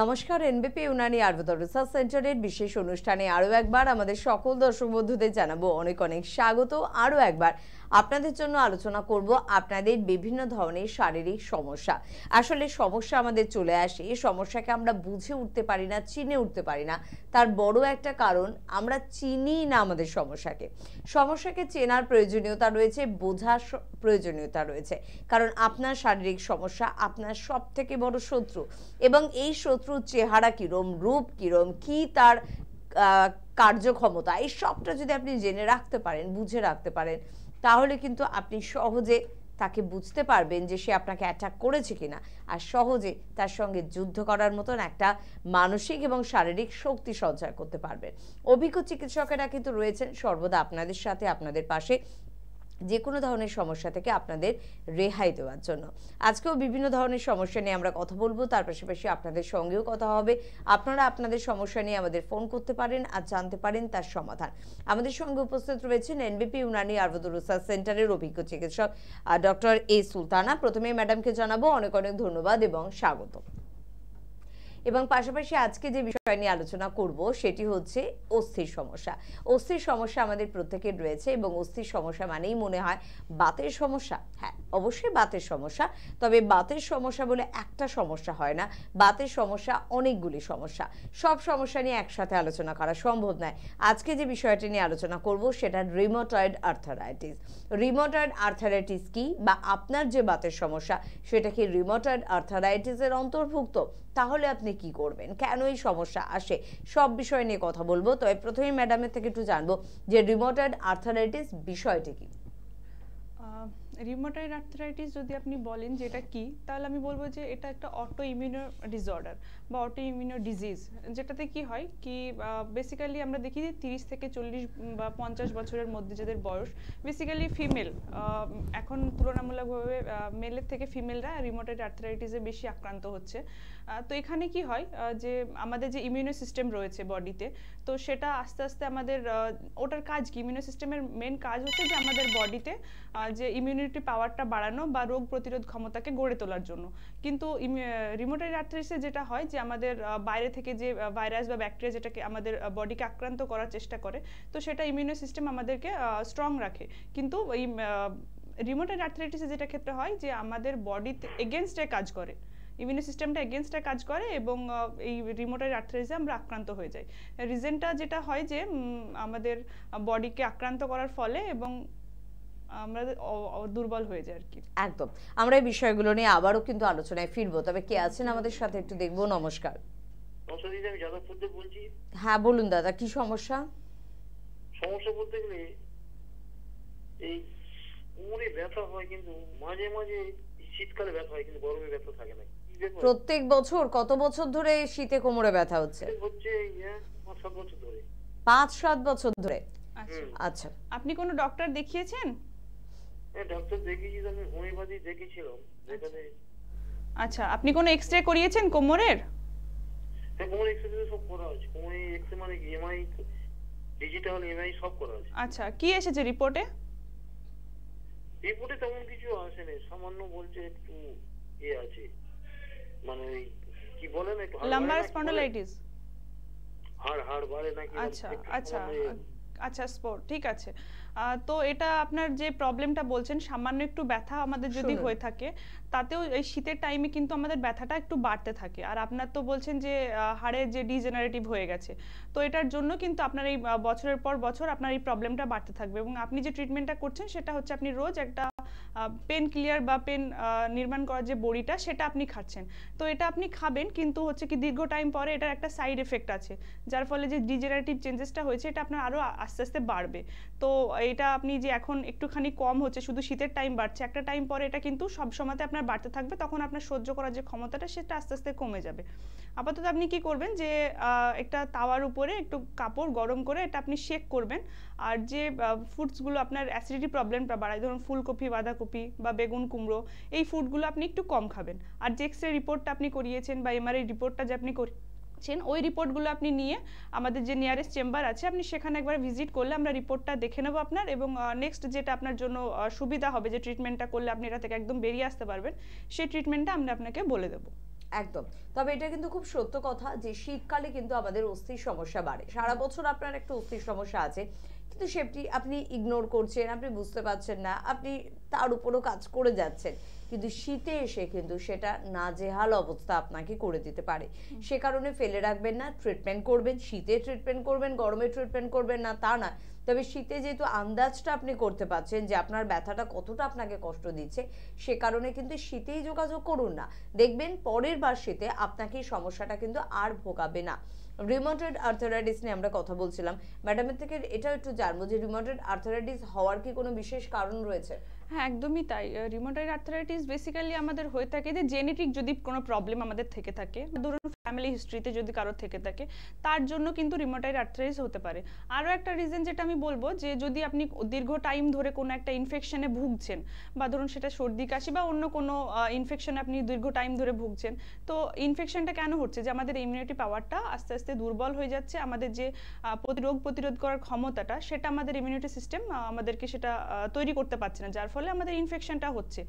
নমস্কার এনবিপি ইউনানি আয়ুর্বেদ রিসার্চ সেন্টারের বিশেষ অনুষ্ঠানে আরও একবার আমাদের সকল দর্শক বন্ধুদের জানাবো অনেক অনেক স্বাগত আরও একবার আপনাদের জন্য আলোচনা করব আপনাদের বিভিন্ন ধরনের শারীরিক সমস্যা আসলে সমস্যা আমাদের চলে আসে এই সমস্যাকে আমরা বুঝে উঠতে পারি না চিনে উঠতে পারি না তার বড় একটা কারণ আমরা চিনি না আমাদের সমস্যাকে সমস্যাকে চেনার প্রয়োজনীয়তা রয়েছে বোঝার প্রয়োজনীয়তা রয়েছে কারণ আপনার শারীরিক সমস্যা আপনার সব থেকে বড় শত্রু এবং এই শত্রুর চেহারা কীরম রূপ কীরম কি তার কার্যক্ষমতা এই সবটা যদি আপনি জেনে রাখতে পারেন বুঝে রাখতে পারেন তাহলে কিন্তু আপনি সহজে তাকে বুঝতে পারবেন যে সে আপনাকে অ্যাটাক করেছে কিনা আর সহজে তার সঙ্গে যুদ্ধ করার মতন একটা মানসিক এবং শারীরিক শক্তি সঞ্চয় করতে পারবেন অভিজ্ঞ চিকিৎসকেরা কিন্তু রয়েছেন সর্বদা আপনাদের সাথে আপনাদের পাশে যে কোনো ধরনের সমস্যা থেকে আপনাদের রেহাই দেওয়ার জন্য আজকেও বিভিন্ন ধরনের সমস্যা নিয়ে আমরা কথা বলবো তার পাশাপাশি আপনাদের সঙ্গেও কথা হবে আপনারা আপনাদের সমস্যা নিয়ে আমাদের ফোন করতে পারেন আর জানতে পারেন তার সমাধান আমাদের সঙ্গে উপস্থিত রয়েছেন এনবিপি ইউনানি আর্বুদ রিসার্চ সেন্টারের অভিজ্ঞ চিকিৎসক ডক্টর এ সুলতানা প্রথমে ম্যাডামকে জানাবো অনেক অনেক ধন্যবাদ এবং স্বাগত এবং পাশাপাশি আজকে যে বিষয় নিয়ে আলোচনা করব সেটি হচ্ছে অস্থির সমস্যা অস্থির সমস্যা আমাদের প্রত্যেকের রয়েছে এবং অস্থির সমস্যা মানেই মনে হয় বাতের সমস্যা হ্যাঁ অবশ্যই বাতের সমস্যা তবে বাতের সমস্যা বলে একটা সমস্যা হয় না বাতের সমস্যা অনেকগুলি সমস্যা সব সমস্যা নিয়ে একসাথে আলোচনা করা সম্ভব নয় আজকে যে বিষয়টি নিয়ে আলোচনা করব সেটা রিমোটয়েড আর্থারাইটিস রিমোটয়েড আর্থারাইটিস কি বা আপনার যে বাতের সমস্যা সেটা কি রিমোটয়েড আর্থারাইটিসের অন্তর্ভুক্ত তাহলে আপনি কি করবেন কেন এই সমস্যা আসে সব বিষয় নিয়ে কথা বলবো তবে প্রথমে ম্যাডামের থেকে একটু জানবো যে রিমোটেড আর্থারাইটিস বিষয়টি কি রিউমাটয়েড আর্থারাইটিস যদি আপনি বলেন যে এটা কী তাহলে আমি বলবো যে এটা একটা অটো ইমিউনো ডিসঅর্ডার বা অটো ইমিউনো ডিজিজ যেটাতে কি হয় কি বেসিক্যালি আমরা দেখি যে তিরিশ থেকে চল্লিশ বা পঞ্চাশ বছরের মধ্যে যাদের বয়স বেসিক্যালি ফিমেল এখন তুলনামূলকভাবে মেলের থেকে ফিমেলরা রিউমাটয়েড আর্থারাইটিসে বেশি আক্রান্ত হচ্ছে তো এখানে কি হয় যে আমাদের যে ইমিউনো সিস্টেম রয়েছে বডিতে তো সেটা আস্তে আস্তে আমাদের ওটার কাজ কি ইমিউনো সিস্টেমের মেন কাজ হচ্ছে যে আমাদের বডিতে যে ইমিউনিটি পাওয়ারটা বাড়ানো বা রোগ প্রতিরোধ ক্ষমতাকে গড়ে তোলার জন্য কিন্তু রিমোটারি আর্থারিসে যেটা হয় যে আমাদের বাইরে থেকে যে ভাইরাস বা ব্যাকটেরিয়া যেটাকে আমাদের বডিকে আক্রান্ত করার চেষ্টা করে তো সেটা ইমিউনো সিস্টেম আমাদেরকে স্ট্রং রাখে কিন্তু এই রিমোটারি আর্থারাইটিসে যেটা ক্ষেত্রে হয় যে আমাদের বডিতে এগেনস্টে কাজ করে ইমিউন সিস্টেমটা এগেনস্টে কাজ করে এবং এই রিমোটাইড আর্থারাইজে আমরা আক্রান্ত হয়ে যাই রিজেনটা যেটা হয় যে আমাদের বডিকে আক্রান্ত করার ফলে এবং আমরা দুর্বল হয়ে যায় আর কি একদম আমরা এই বিষয়গুলো নিয়ে আবারও কিন্তু আলোচনায় ফিরবো তবে কে আছেন আমাদের সাথে একটু দেখবো নমস্কার হ্যাঁ বলুন দাদা কি সমস্যা সমস্যা বলতে গেলে এই কোমরে ব্যথা হয় কিন্তু মাঝে মাঝে শীতকালে ব্যথা হয় কিন্তু গরমে ব্যথা থাকে না প্রত্যেক বছর কত বছর ধরে শীতে কোমরে ব্যথা হচ্ছে হ্যাঁ, পাঁচ সাত বছর ধরে আচ্ছা, আচ্ছা। আপনি কোনো ডক্টর দেখিয়েছেন হ্যাঁ, ডক্টর দেখিয়েছি আমি আচ্ছা।, আচ্ছা আপনি কোনো এক্সরে করিয়েছেন কোমরের হ্যাঁ, সব করা মানে সব করা আচ্ছা কি এসেছে রিপোর্টে রিপোর্টে তেমন কিছু আসেনি সামান্য বলছে একটু ইয়ে আছে মানে কি বলেন একটু লাম্বার স্পন্ডলাইটিস হাড় হাড় বাড়ে নাকি আচ্ছা আচ্ছা মানে আচ্ছা স্পোর্ট ঠিক আছে তো এটা আপনার যে প্রবলেমটা বলছেন সামান্য একটু ব্যথা আমাদের যদি হয়ে থাকে তাতেও এই শীতের টাইমে কিন্তু আমাদের ব্যথাটা একটু বাড়তে থাকে আর আপনার তো বলছেন যে হাড়ে যে ডিজেনারেটিভ হয়ে গেছে তো এটার জন্য কিন্তু আপনার এই বছরের পর বছর আপনার এই প্রবলেমটা বাড়তে থাকবে এবং আপনি যে ট্রিটমেন্টটা করছেন সেটা হচ্ছে আপনি রোজ একটা পেন ক্লিয়ার বা পেন নির্মাণ করার যে বড়িটা সেটা আপনি খাচ্ছেন তো এটা আপনি খাবেন কিন্তু হচ্ছে কি দীর্ঘ টাইম পরে এটার একটা সাইড এফেক্ট আছে যার ফলে যে ডিজেনারেটিভ চেঞ্জেসটা হয়েছে এটা আপনার আরও আস্তে আস্তে বাড়বে তো এটা আপনি যে এখন একটুখানি কম হচ্ছে শুধু শীতের টাইম বাড়ছে একটা টাইম পরে এটা কিন্তু সব সময়তে আপনার বাড়তে থাকবে তখন আপনার সহ্য করার যে ক্ষমতাটা সেটা আস্তে আস্তে কমে যাবে আপাতত আপনি কি করবেন যে একটা তাওয়ার উপরে একটু কাপড় গরম করে এটা আপনি শেক করবেন আর যে ফুডসগুলো আপনার অ্যাসিডিটি প্রবলেমটা বাড়ায় ধরুন ফুলকপি বাঁধাকপি বা বেগুন কুমড়ো এই ফুডগুলো আপনি একটু কম খাবেন আর যে এক্স রিপোর্টটা আপনি করিয়েছেন বা এমআরআই রিপোর্টটা যে আপনি পাচ্ছেন ওই রিপোর্টগুলো আপনি নিয়ে আমাদের যে নিয়ারেস্ট চেম্বার আছে আপনি সেখানে একবার ভিজিট করলে আমরা রিপোর্টটা দেখে নেবো আপনার এবং নেক্সট যেটা আপনার জন্য সুবিধা হবে যে ট্রিটমেন্টটা করলে আপনি এটা থেকে একদম বেরিয়ে আসতে পারবেন সেই ট্রিটমেন্টটা আমরা আপনাকে বলে দেবো একদম তবে এটা কিন্তু খুব সত্য কথা যে শীতকালে কিন্তু আমাদের অস্থির সমস্যা বাড়ে সারা বছর আপনার একটা অস্থির সমস্যা আছে কিন্তু সেটি আপনি ইগনোর করছেন আপনি বুঝতে পারছেন না আপনি তার উপরও কাজ করে যাচ্ছেন কিন্তু শীতে এসে কিন্তু সেটা নাজেহাল অবস্থা আপনাকে করে দিতে পারে সে কারণে ফেলে রাখবেন না ট্রিটমেন্ট করবেন শীতে ট্রিটমেন্ট করবেন গরমে ট্রিটমেন্ট করবেন না তা না তবে শীতে যেহেতু আন্দাজটা আপনি করতে পারছেন যে আপনার ব্যথাটা কতটা আপনাকে কষ্ট দিচ্ছে সে কারণে কিন্তু শীতেই যোগাযোগ করুন না দেখবেন পরের বার শীতে আপনাকে সমস্যাটা কিন্তু আর ভোগাবে না রিমোটেড আর্থারাইটিস নিয়ে আমরা কথা বলছিলাম ম্যাডামের থেকে এটা একটু জানবো যে রিমোটেড আর্থারাইটিস হওয়ার কি কোনো বিশেষ কারণ রয়েছে হ্যাঁ একদমই তাই রিমোটাইড আর্থারাইটিস বেসিক্যালি আমাদের হয়ে থাকে যে জেনেটিক যদি কোনো প্রবলেম আমাদের থেকে থাকে ধরুন ফ্যামিলি হিস্ট্রিতে যদি কারো থেকে থাকে তার জন্য কিন্তু রিমোটাইড আর্থারাইটিস হতে পারে আরও একটা রিজন যেটা আমি বলবো যে যদি আপনি দীর্ঘ টাইম ধরে কোনো একটা ইনফেকশনে ভুগছেন বা ধরুন সেটা সর্দি কাশি বা অন্য কোনো ইনফেকশনে আপনি দীর্ঘ টাইম ধরে ভুগছেন তো ইনফেকশনটা কেন হচ্ছে যে আমাদের ইমিউনিটি পাওয়ারটা আস্তে আস্তে দুর্বল হয়ে যাচ্ছে আমাদের যে রোগ প্রতিরোধ করার ক্ষমতাটা সেটা আমাদের ইমিউনিটি সিস্টেম আমাদেরকে সেটা তৈরি করতে পারছে না যার ফলে আমাদের ইনফেকশনটা হচ্ছে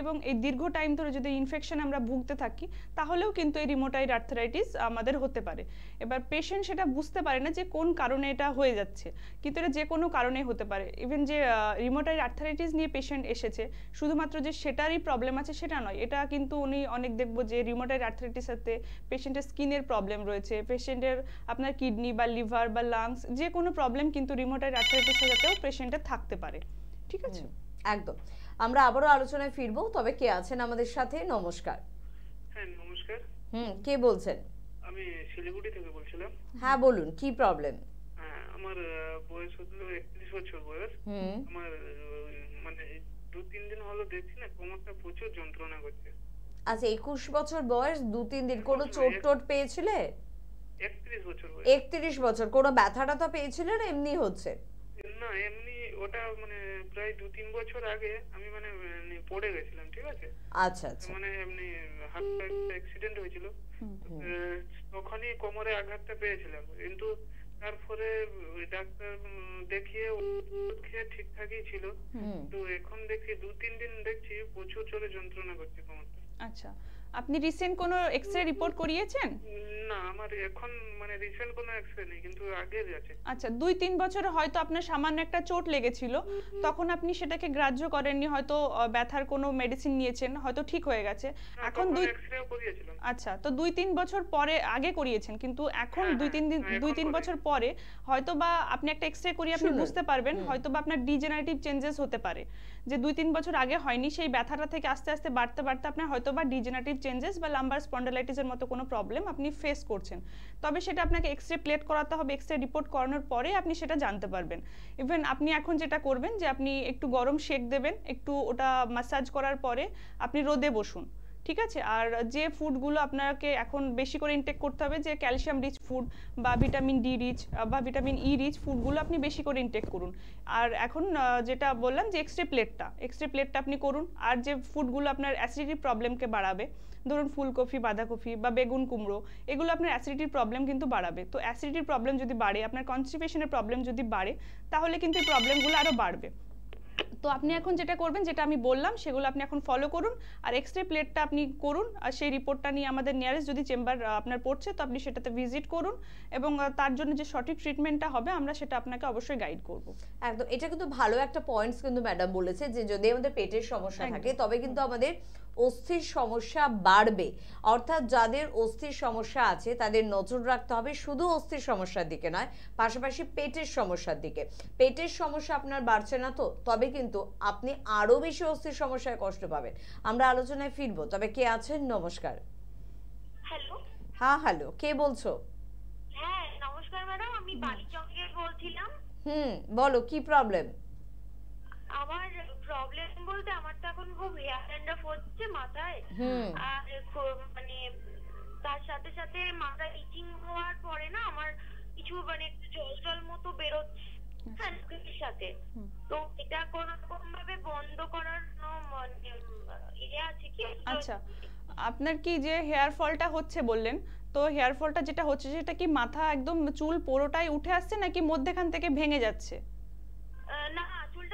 এবং এই দীর্ঘ টাইম ধরে যদি ইনফেকশন আমরা ভুগতে থাকি তাহলেও কিন্তু এই রিমোটাইড আর্থারাইটিস আমাদের হতে পারে এবার পেশেন্ট সেটা বুঝতে পারে না যে কোন কারণে এটা হয়ে যাচ্ছে কিন্তু এটা যে কোনো কারণে হতে পারে ইভেন যে রিমোটাইড আর্থারাইটিস নিয়ে পেশেন্ট এসেছে শুধুমাত্র যে সেটারই প্রবলেম আছে সেটা নয় এটা কিন্তু উনি অনেক দেখবো যে রিমোটাইড আর্থারাইটিস সাথে পেশেন্টের স্কিনের প্রবলেম রয়েছে পেশেন্টের আপনার কিডনি বা লিভার বা লাংস যে কোনো প্রবলেম কিন্তু রিমোটাইড আর্থারাইটিসের সাথেও পেশেন্টের থাকতে পারে ঠিক আছে একদম আমরা আবারও আলোচনায় ফিরবো তবে কে আছেন আমাদের সাথে নমস্কার হ্যাঁ নমস্কার হুম কে বলছেন আমি শিলিগুড়ি থেকে বলছিলাম হ্যাঁ বলুন কি প্রবলেম হ্যাঁ, আমার বয়স হলো একত্রিশ বছর বয়স হুম আমার মানে দু তিন দিন হলো দেখছি না কোমরটা প্রচুর যন্ত্রণা করছে আচ্ছা একুশ বছর বয়স দু তিন দিন কোনো চোট টোট পেয়েছিলে একত্রিশ বছর বছর কোনো ব্যথাটা তো পেয়েছিলেন এমনি হচ্ছে না এমনি ওটা মানে প্রায় দু তিন বছর আগে আমি মানে, মানে পড়ে গেছিলাম ঠিক আছে আচ্ছা আচ্ছা মানে এমনি হালকা অ্যাক্সিডেন্ট হয়েছিল ওখানে কোমরে আঘাতটা পেয়েছিলাম কিন্তু তারপরে ডাক্তার দেখিয়ে খেয়ে ঠিকঠাকই ছিল তো এখন দেখছি দু তিন দিন দেখছি প্রচুর জোরে যন্ত্রণা করছে কোমরটা আচ্ছা আপনি রিসেন্ট কোনো এক্সরে রিপোর্ট করিয়েছেন না আমার এখন মানে রিসেন্ট কোনো এক্সরে নেই কিন্তু আগে আছে আচ্ছা দুই তিন বছর হয়তো আপনার সামান্য একটা চোট লেগেছিল তখন আপনি সেটাকে গ্রাহ্য করেননি হয়তো ব্যথার কোনো মেডিসিন নিয়েছেন হয়তো ঠিক হয়ে গেছে এখন দুই আচ্ছা তো দুই তিন বছর পরে আগে করিয়েছেন কিন্তু এখন হ্যাঁ, দুই তিন দিন হ্যাঁ, দুই তিন বছর পরে হয়তো বা আপনি একটা এক্সরে করিয়ে আপনি বুঝতে পারবেন হয়তো বা আপনার ডিজেনারেটিভ চেঞ্জেস হতে পারে যে দুই তিন বছর আগে হয়নি সেই ব্যথাটা থেকে আস্তে আস্তে বাড়তে বাড়তে আপনার হয়তো বা ডিজেনারেটিভ চেঞ্জেস বা লাম্বার স্পন্ডালাইটিসের মতো কোনো প্রবলেম আপনি ফেস করছেন তবে সেটা আপনাকে এক্স রে প্লেট করাতে হবে এক্স রে রিপোর্ট করানোর পরে আপনি সেটা জানতে পারবেন ইভেন আপনি এখন যেটা করবেন যে আপনি একটু গরম শেক দেবেন একটু ওটা মাসাজ করার পরে আপনি রোদে বসুন ঠিক আছে আর যে ফুডগুলো আপনাকে এখন বেশি করে ইনটেক করতে হবে যে ক্যালসিয়াম রিচ ফুড বা ভিটামিন ডি রিচ বা ভিটামিন ই রিচ ফুডগুলো আপনি বেশি করে ইনটেক করুন আর এখন যেটা বললাম যে এক্সট্রে প্লেটটা এক্সট্রে প্লেটটা আপনি করুন আর যে ফুডগুলো আপনার অ্যাসিডিটির প্রবলেমকে বাড়াবে ধরুন ফুলকপি বাঁধাকপি বা বেগুন কুমড়ো এগুলো আপনার অ্যাসিডিটির প্রবলেম কিন্তু বাড়াবে তো অ্যাসিডিটির প্রবলেম যদি বাড়ে আপনার কনস্টিপেশনের প্রবলেম যদি বাড়ে তাহলে কিন্তু এই প্রবলেমগুলো আরও বাড়বে তো আপনি এখন যেটা করবেন যেটা আমি বললাম সেগুলো আপনি এখন ফলো করুন আর এক্স রে প্লেটটা আপনি করুন আর সেই রিপোর্টটা নিয়ে আমাদের নিয়ারেস্ট যদি চেম্বার আপনার পড়ছে তো আপনি সেটাতে ভিজিট করুন এবং তার জন্য যে সঠিক ট্রিটমেন্টটা হবে আমরা সেটা আপনাকে অবশ্যই গাইড করব একদম এটা কিন্তু ভালো একটা পয়েন্টস কিন্তু ম্যাডাম বলেছে যে যদি আমাদের পেটের সমস্যা থাকে তবে কিন্তু আমাদের অস্থির সমস্যা বাড়বে অর্থাৎ যাদের অস্থির সমস্যা আছে তাদের নজর রাখতে হবে শুধু অস্থির সমস্যার দিকে নয় পাশাপাশি পেটের সমস্যার দিকে পেটের সমস্যা আপনার বাড়ছে না তো তবে কিন্তু আপনি আরও বেশি অস্থির সমস্যায় কষ্ট পাবেন আমরা আলোচনায় ফিরবো তবে কে আছেন নমস্কার হ্যালো হ্যাঁ হ্যালো কে বলছো হ্যাঁ, ম্যাডাম আমি হুম বলো কি প্রবলেম আমার প্রবলেম বলতে আমার তো এখন খুব হেয়ার ড্যান্ড্রফ হচ্ছে মাথায় আর মানে তার সাথে সাথে মাথা ইচিং হওয়ার পরে না আমার কিছু মানে একটু জল জল মতো বেরোচ্ছে আচ্ছা। সাথে তো এটা কোন রকম ভাবে বন্ধ করার মানে, ইয়ে আছে কি আচ্ছা আপনার কি যে হেয়ার ফলটা হচ্ছে বললেন তো হেয়ার ফলটা যেটা হচ্ছে সেটা কি মাথা একদম চুল পুরোটাই উঠে আসছে নাকি মধ্যেখান থেকে ভেঙে যাচ্ছে না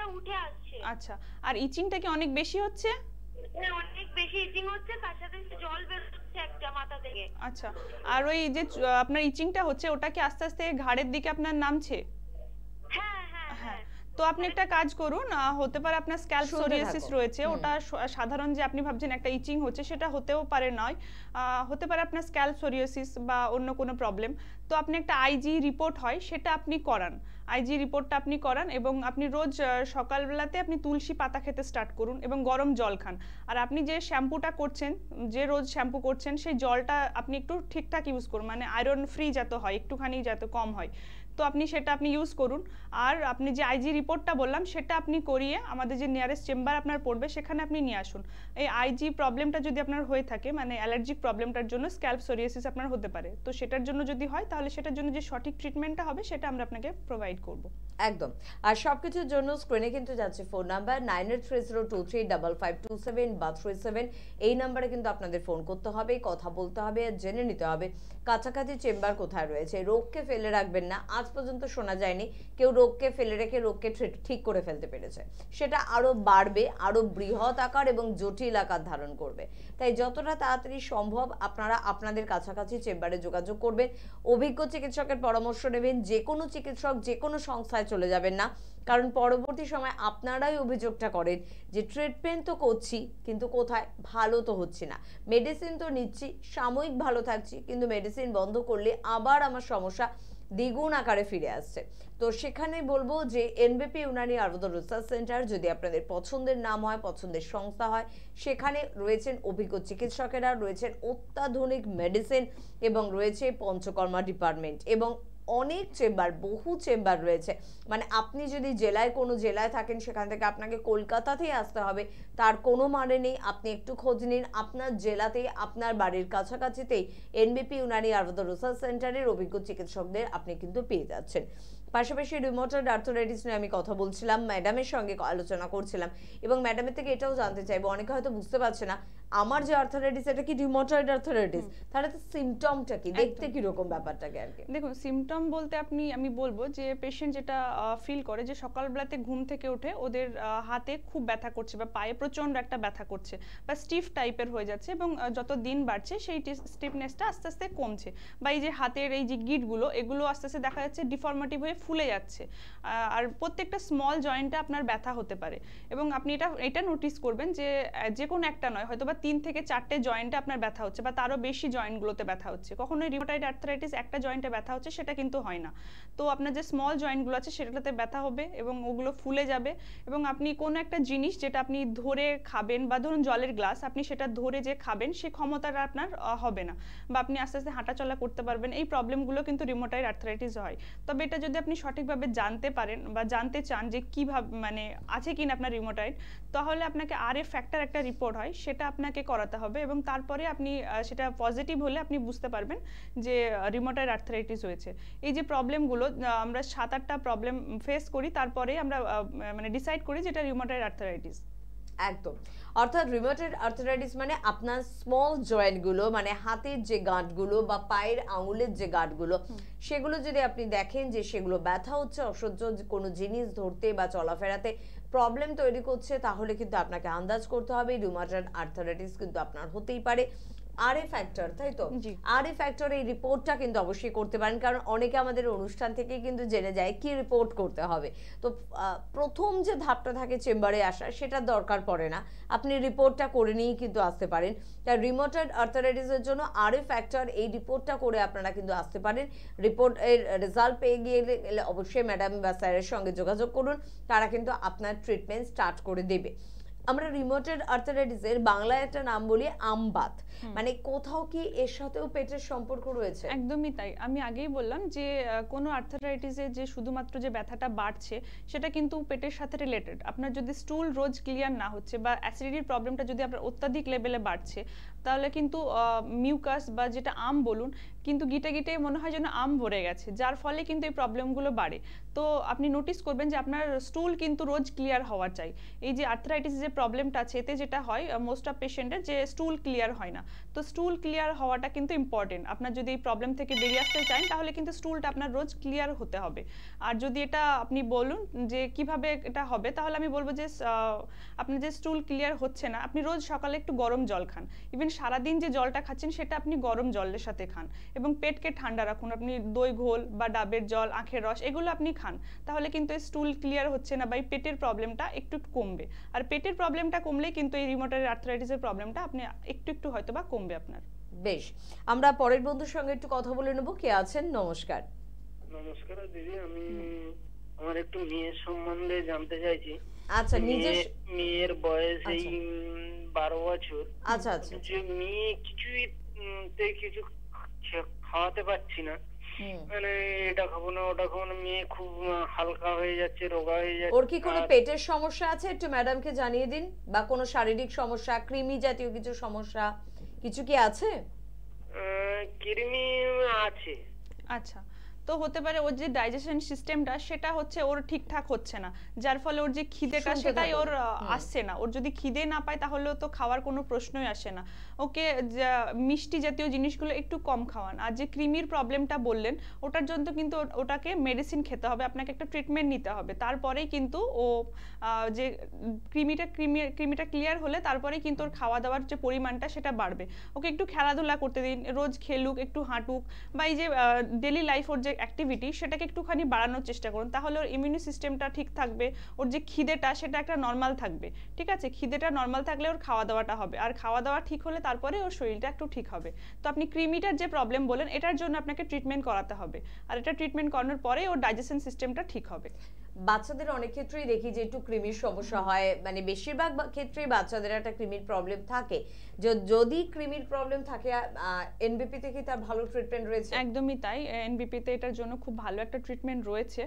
ফোলাটা উঠে আসছে আচ্ছা আর ইচিংটা কি অনেক বেশি হচ্ছে হ্যাঁ, অনেক বেশি ইচিং হচ্ছে তার সাথে জল একটা মাথা থেকে আচ্ছা আর ওই যে আপনার হচ্ছে ওটা কি আস্তে আস্তে ঘাড়ের দিকে আপনার নামছে হ্যাঁ, হ্যাঁ, তো আপনি একটা কাজ করুন হতে পারে আপনার স্ক্যাল সোরিয়াসিস রয়েছে ওটা সাধারণ যে আপনি ভাবছেন একটা ইচিং হচ্ছে সেটা হতেও পারে নয় হতে পারে আপনার স্ক্যাল সোরিয়াসিস বা অন্য কোনো প্রবলেম তো আপনি একটা আইজি রিপোর্ট হয় সেটা আপনি করান আইজি রিপোর্টটা আপনি করান এবং আপনি রোজ সকালবেলাতে আপনি তুলসী পাতা খেতে স্টার্ট করুন এবং গরম জল খান আর আপনি যে শ্যাম্পুটা করছেন যে রোজ শ্যাম্পু করছেন সেই জলটা আপনি একটু ঠিকঠাক ইউজ করুন মানে আয়রন ফ্রি যাতে হয় একটুখানি যাতে কম হয় তো আপনি সেটা আপনি ইউজ করুন আর আপনি যে আইজি রিপোর্টটা বললাম সেটা আপনি করিয়ে আমাদের যে নিয়ারেস্ট চেম্বার আপনার পড়বে সেখানে আপনি নিয়ে আসুন এই আইজি প্রবলেমটা যদি আপনার হয়ে থাকে মানে অ্যালার্জিক প্রবলেমটার জন্য স্ক্যাল্প সোরিয়াসিস আপনার হতে পারে তো সেটার জন্য যদি হয় তাহলে সেটার জন্য যে সঠিক ট্রিটমেন্টটা হবে সেটা আমরা আপনাকে প্রোভাইড করব একদম আর সব কিছুর জন্য স্ক্রিনে কিন্তু যাচ্ছে phone number nine eight three zero two three double five two seven বা থ্রি সেভেন এই নাম্বারে কিন্তু আপনাদের ফোন করতে হবে কথা বলতে হবে আর জেনে নিতে হবে কাছাকাছি চেম্বার কোথায় রয়েছে রোগকে ফেলে রাখবেন না আজ পর্যন্ত শোনা যায়নি কেউ রোগকে ফেলে রেখে রোগকে ঠিক করে ফেলতে পেরেছে সেটা আরও বাড়বে আরও বৃহৎ আকার এবং জটিল আকার ধারণ করবে তাই যতটা তাড়াতাড়ি সম্ভব আপনারা আপনাদের কাছাকাছি চেম্বারে যোগাযোগ করবেন অভিজ্ঞ চিকিৎসকের পরামর্শ নেবেন যে কোনো চিকিৎসক যে কোনো সংস্থায় চলে যাবেন না কারণ পরবর্তী সময় আপনারাই অভিযোগটা করেন যে ট্রিটমেন্ট তো করছি কিন্তু কোথায় ভালো তো হচ্ছে না মেডিসিন তো নিচ্ছি সাময়িক ভালো থাকছি কিন্তু মেডিসিন বন্ধ করলে আবার আমার সমস্যা দ্বিগুণ আকারে ফিরে আসছে তো সেখানে বলবো যে এনবিপি ইউনানি আরবদুল রিসার্চ সেন্টার যদি আপনাদের পছন্দের নাম হয় পছন্দের সংস্থা হয় সেখানে রয়েছেন অভিজ্ঞ চিকিৎসকেরা রয়েছেন অত্যাধুনিক মেডিসিন এবং রয়েছে পঞ্চকর্মা ডিপার্টমেন্ট এবং অনেক চেম্বার বহু চেম্বার রয়েছে মানে আপনি যদি জেলায় কোনো জেলায় থাকেন সেখান থেকে আপনাকে কলকাতাতেই আসতে হবে তার কোনো মানে নেই আপনি একটু খোঁজ নিন আপনার জেলাতেই আপনার বাড়ির কাছাকাছিতেই এনবিপি ইউনানি আয়ুর্বেদ রিসার্চ সেন্টারের অভিজ্ঞ চিকিৎসকদের আপনি কিন্তু পেয়ে যাচ্ছেন পাশাপাশি রিমোটার আর্থোরাইটিস নিয়ে আমি কথা বলছিলাম ম্যাডামের সঙ্গে আলোচনা করছিলাম এবং ম্যাডামের থেকে এটাও জানতে চাইবো অনেকে হয়তো বুঝতে পারছে না আমার যে আর্থারাইটিস এটা কি রিউমাটয়েড আর্থারাইটিস তাহলে তো সিমটমটা কি দেখতে কি রকম কি আর কি দেখুন সিমটম বলতে আপনি আমি বলবো যে পেশেন্ট যেটা ফিল করে যে সকালবেলাতে ঘুম থেকে উঠে ওদের হাতে খুব ব্যথা করছে বা পায়ে প্রচন্ড একটা ব্যথা করছে বা স্টিফ টাইপের হয়ে যাচ্ছে এবং যত দিন বাড়ছে সেই স্টিফনেসটা আস্তে আস্তে কমছে বা এই যে হাতের এই যে গিটগুলো এগুলো আস্তে আস্তে দেখা যাচ্ছে ডিফর্মেটিভ হয়ে ফুলে যাচ্ছে আর প্রত্যেকটা স্মল জয়েন্টে আপনার ব্যথা হতে পারে এবং আপনি এটা এটা নোটিস করবেন যে যে কোনো একটা নয় হয়তো বা তিন থেকে চারটে জয়েন্টে আপনার ব্যথা হচ্ছে বা তারও বেশি জয়েন্টগুলোতে ব্যথা হচ্ছে কখনোই রিমোটাইড আর্থারাইটিস একটা জয়েন্টে ব্যথা হচ্ছে সেটা কিন্তু হয় না তো আপনার যে স্মল জয়েন্টগুলো আছে সেটাতে ব্যথা হবে এবং ওগুলো ফুলে যাবে এবং আপনি কোনো একটা জিনিস যেটা আপনি ধরে খাবেন বা ধরুন জলের গ্লাস আপনি সেটা ধরে যে খাবেন সে ক্ষমতাটা আপনার হবে না বা আপনি আস্তে আস্তে হাঁটাচলা করতে পারবেন এই প্রবলেমগুলো কিন্তু রিমোটাইড আর্থারাইটিস হয় তবে এটা যদি আপনি সঠিকভাবে জানতে পারেন বা জানতে চান যে কীভাবে মানে আছে কিনা আপনার রিমোটাইড তাহলে আপনাকে আর এ ফ্যাক্টর একটা রিপোর্ট হয় সেটা আপনাকে আপনাকে করাতে হবে এবং তারপরে আপনি সেটা পজিটিভ হলে আপনি বুঝতে পারবেন যে রিমোটাইড আর্থারাইটিস হয়েছে এই যে প্রবলেমগুলো আমরা সাত আটটা প্রবলেম ফেস করি তারপরে আমরা মানে ডিসাইড করি যেটা রিমোটাইড আর্থারাইটিস একদম অর্থাৎ রিমোটেড আর্থারাইটিস মানে আপনার স্মল জয়েন্টগুলো মানে হাতের যে গাঁটগুলো বা পায়ের আঙুলের যে গাঁটগুলো সেগুলো যদি আপনি দেখেন যে সেগুলো ব্যথা হচ্ছে অসহ্য কোনো জিনিস ধরতে বা চলাফেরাতে প্রবলেম তৈরি করছে তাহলে কিন্তু আপনাকে আন্দাজ করতে হবে রুমাটার আর্থারাইটিস কিন্তু আপনার হতেই পারে আর এ ফ্যাক্টর তাই তো আর এ ফ্যাক্টর এই রিপোর্টটা কিন্তু অবশ্যই করতে পারেন কারণ অনেকে আমাদের অনুষ্ঠান থেকে কিন্তু জেনে যায় কি রিপোর্ট করতে হবে তো প্রথম যে ধাপটা থাকে চেম্বারে আসা সেটা দরকার পড়ে না আপনি রিপোর্টটা করে নিয়েই কিন্তু আসতে পারেন তাই রিমোটেড আর্থারাইটিসের জন্য আর এ ফ্যাক্টর এই রিপোর্টটা করে আপনারা কিন্তু আসতে পারেন রিপোর্ট এর রেজাল্ট পেয়ে গেলে অবশ্যই ম্যাডাম বা স্যারের সঙ্গে যোগাযোগ করুন তারা কিন্তু আপনার ট্রিটমেন্ট স্টার্ট করে দেবে আমরা রিমোটেড এর বাংলা একটা নাম বলি আমবাত মানে কোথাও কি এর সাথেও পেটের সম্পর্ক রয়েছে একদমই তাই আমি আগেই বললাম যে কোন আর্থারাইটিসে যে শুধুমাত্র যে ব্যথাটা বাড়ছে সেটা কিন্তু পেটের সাথে রিলেটেড আপনার যদি স্টুল রোজ ক্লিয়ার না হচ্ছে বা অ্যাসিডিটির প্রবলেমটা যদি আপনার অত্যাধিক লেভেলে বাড়ছে তাহলে কিন্তু মিউকাস বা যেটা আম বলুন কিন্তু গিটে গিটে মনে হয় যেন আম ভরে গেছে যার ফলে কিন্তু এই প্রবলেমগুলো বাড়ে তো আপনি নোটিস করবেন যে আপনার স্টুল কিন্তু রোজ ক্লিয়ার হওয়া চাই এই যে আর্থরাইটিস যে প্রবলেমটা আছে এতে যেটা হয় মোস্ট অফ পেশেন্টের যে স্টুল ক্লিয়ার হয় না তো স্টুল ক্লিয়ার হওয়াটা কিন্তু ইম্পর্টেন্ট আপনার যদি এই প্রবলেম থেকে বেরিয়ে আসতে চান তাহলে কিন্তু স্টুলটা আপনার রোজ ক্লিয়ার হতে হবে আর যদি এটা আপনি বলুন যে কিভাবে এটা হবে তাহলে আমি বলবো যে আপনার যে স্টুল ক্লিয়ার হচ্ছে না আপনি রোজ সকালে একটু গরম জল খান ইভেন সারাদিন যে জলটা খাচ্ছেন সেটা আপনি গরম জলের সাথে খান এবং পেটকে ঠান্ডা রাখুন আপনি দই ঘোল বা ডাবের জল আখের রস এগুলো আপনি খান তাহলে কিন্তু এই স্টুল ক্লিয়ার হচ্ছে না বা এই পেটের প্রবলেমটা একটু কমবে আর পেটের প্রবলেমটা কমলে কিন্তু এই রিমোটারি আর্থরাইটিসের প্রবলেমটা আপনি একটু একটু হয়তো বা কমবে আপনার বেশ আমরা পরের বন্ধুর সঙ্গে একটু কথা বলে নেব কে আছেন নমস্কার নমস্কার দিদি আমি আমার একটু মেয়ের সম্বন্ধে জানতে চাইছি আচ্ছা নিজের মেয়ের বয়স এই আচ্ছা। বারো বছর আচ্ছা আচ্ছা যে মেয়ে কিছুই কিছু হচ্ছে খাওয়াতে পারছি না মানে এটা খাবো না ওটা খাবো না মেয়ে খুব হালকা হয়ে যাচ্ছে রোগা হয়ে যাচ্ছে ওর কি কোনো পেটের সমস্যা আছে একটু ম্যাডামকে জানিয়ে দিন বা কোনো শারীরিক সমস্যা কৃমি জাতীয় কিছু সমস্যা কিছু কি আছে কৃমি আছে আচ্ছা তো হতে পারে ওর যে ডাইজেশন সিস্টেমটা সেটা হচ্ছে ওর ঠিকঠাক হচ্ছে না যার ফলে ওর যে খিদেটা সেটাই ওর আসছে না ওর যদি খিদে না পায় তাহলে তো খাওয়ার কোনো প্রশ্নই আসে না ওকে মিষ্টি জাতীয় জিনিসগুলো একটু কম খাওয়ান আর যে ক্রিমির প্রবলেমটা বললেন ওটার জন্য কিন্তু ওটাকে মেডিসিন খেতে হবে আপনাকে একটা ট্রিটমেন্ট নিতে হবে তারপরেই কিন্তু ও যে ক্রিমিটা ক্রিমি ক্রিমিটা ক্লিয়ার হলে তারপরে কিন্তু ওর খাওয়া দাওয়ার যে পরিমাণটা সেটা বাড়বে ওকে একটু খেলাধুলা করতে দিন রোজ খেলুক একটু হাঁটুক বা এই যে ডেলি লাইফ ওর যে অ্যাক্টিভিটি সেটাকে একটুখানি বাড়ানোর চেষ্টা করুন তাহলে ওর ইমিউনি সিস্টেমটা ঠিক থাকবে ওর যে খিদেটা সেটা একটা নর্মাল থাকবে ঠিক আছে খিদেটা নর্মাল থাকলে ওর খাওয়া দাওয়াটা হবে আর খাওয়া দাওয়া ঠিক হলে তারপরে ওর শরীরটা একটু ঠিক হবে তো আপনি ক্রিমিটার যে প্রবলেম বলেন এটার জন্য আপনাকে ট্রিটমেন্ট করাতে হবে আর এটা ট্রিটমেন্ট করানোর পরে ওর ডাইজেশন সিস্টেমটা ঠিক হবে বাচ্চাদের অনেক ক্ষেত্রেই দেখি যে একটু কৃমির সমস্যা হয় মানে বেশিরভাগ ক্ষেত্রেই বাচ্চাদের একটা কৃমির প্রবলেম থাকে যদি কৃমির প্রবলেম থাকে এনবিপিতে কি তার ভালো ট্রিটমেন্ট রয়েছে একদমই তাই এনবিপিতে এটার জন্য খুব ভালো একটা ট্রিটমেন্ট রয়েছে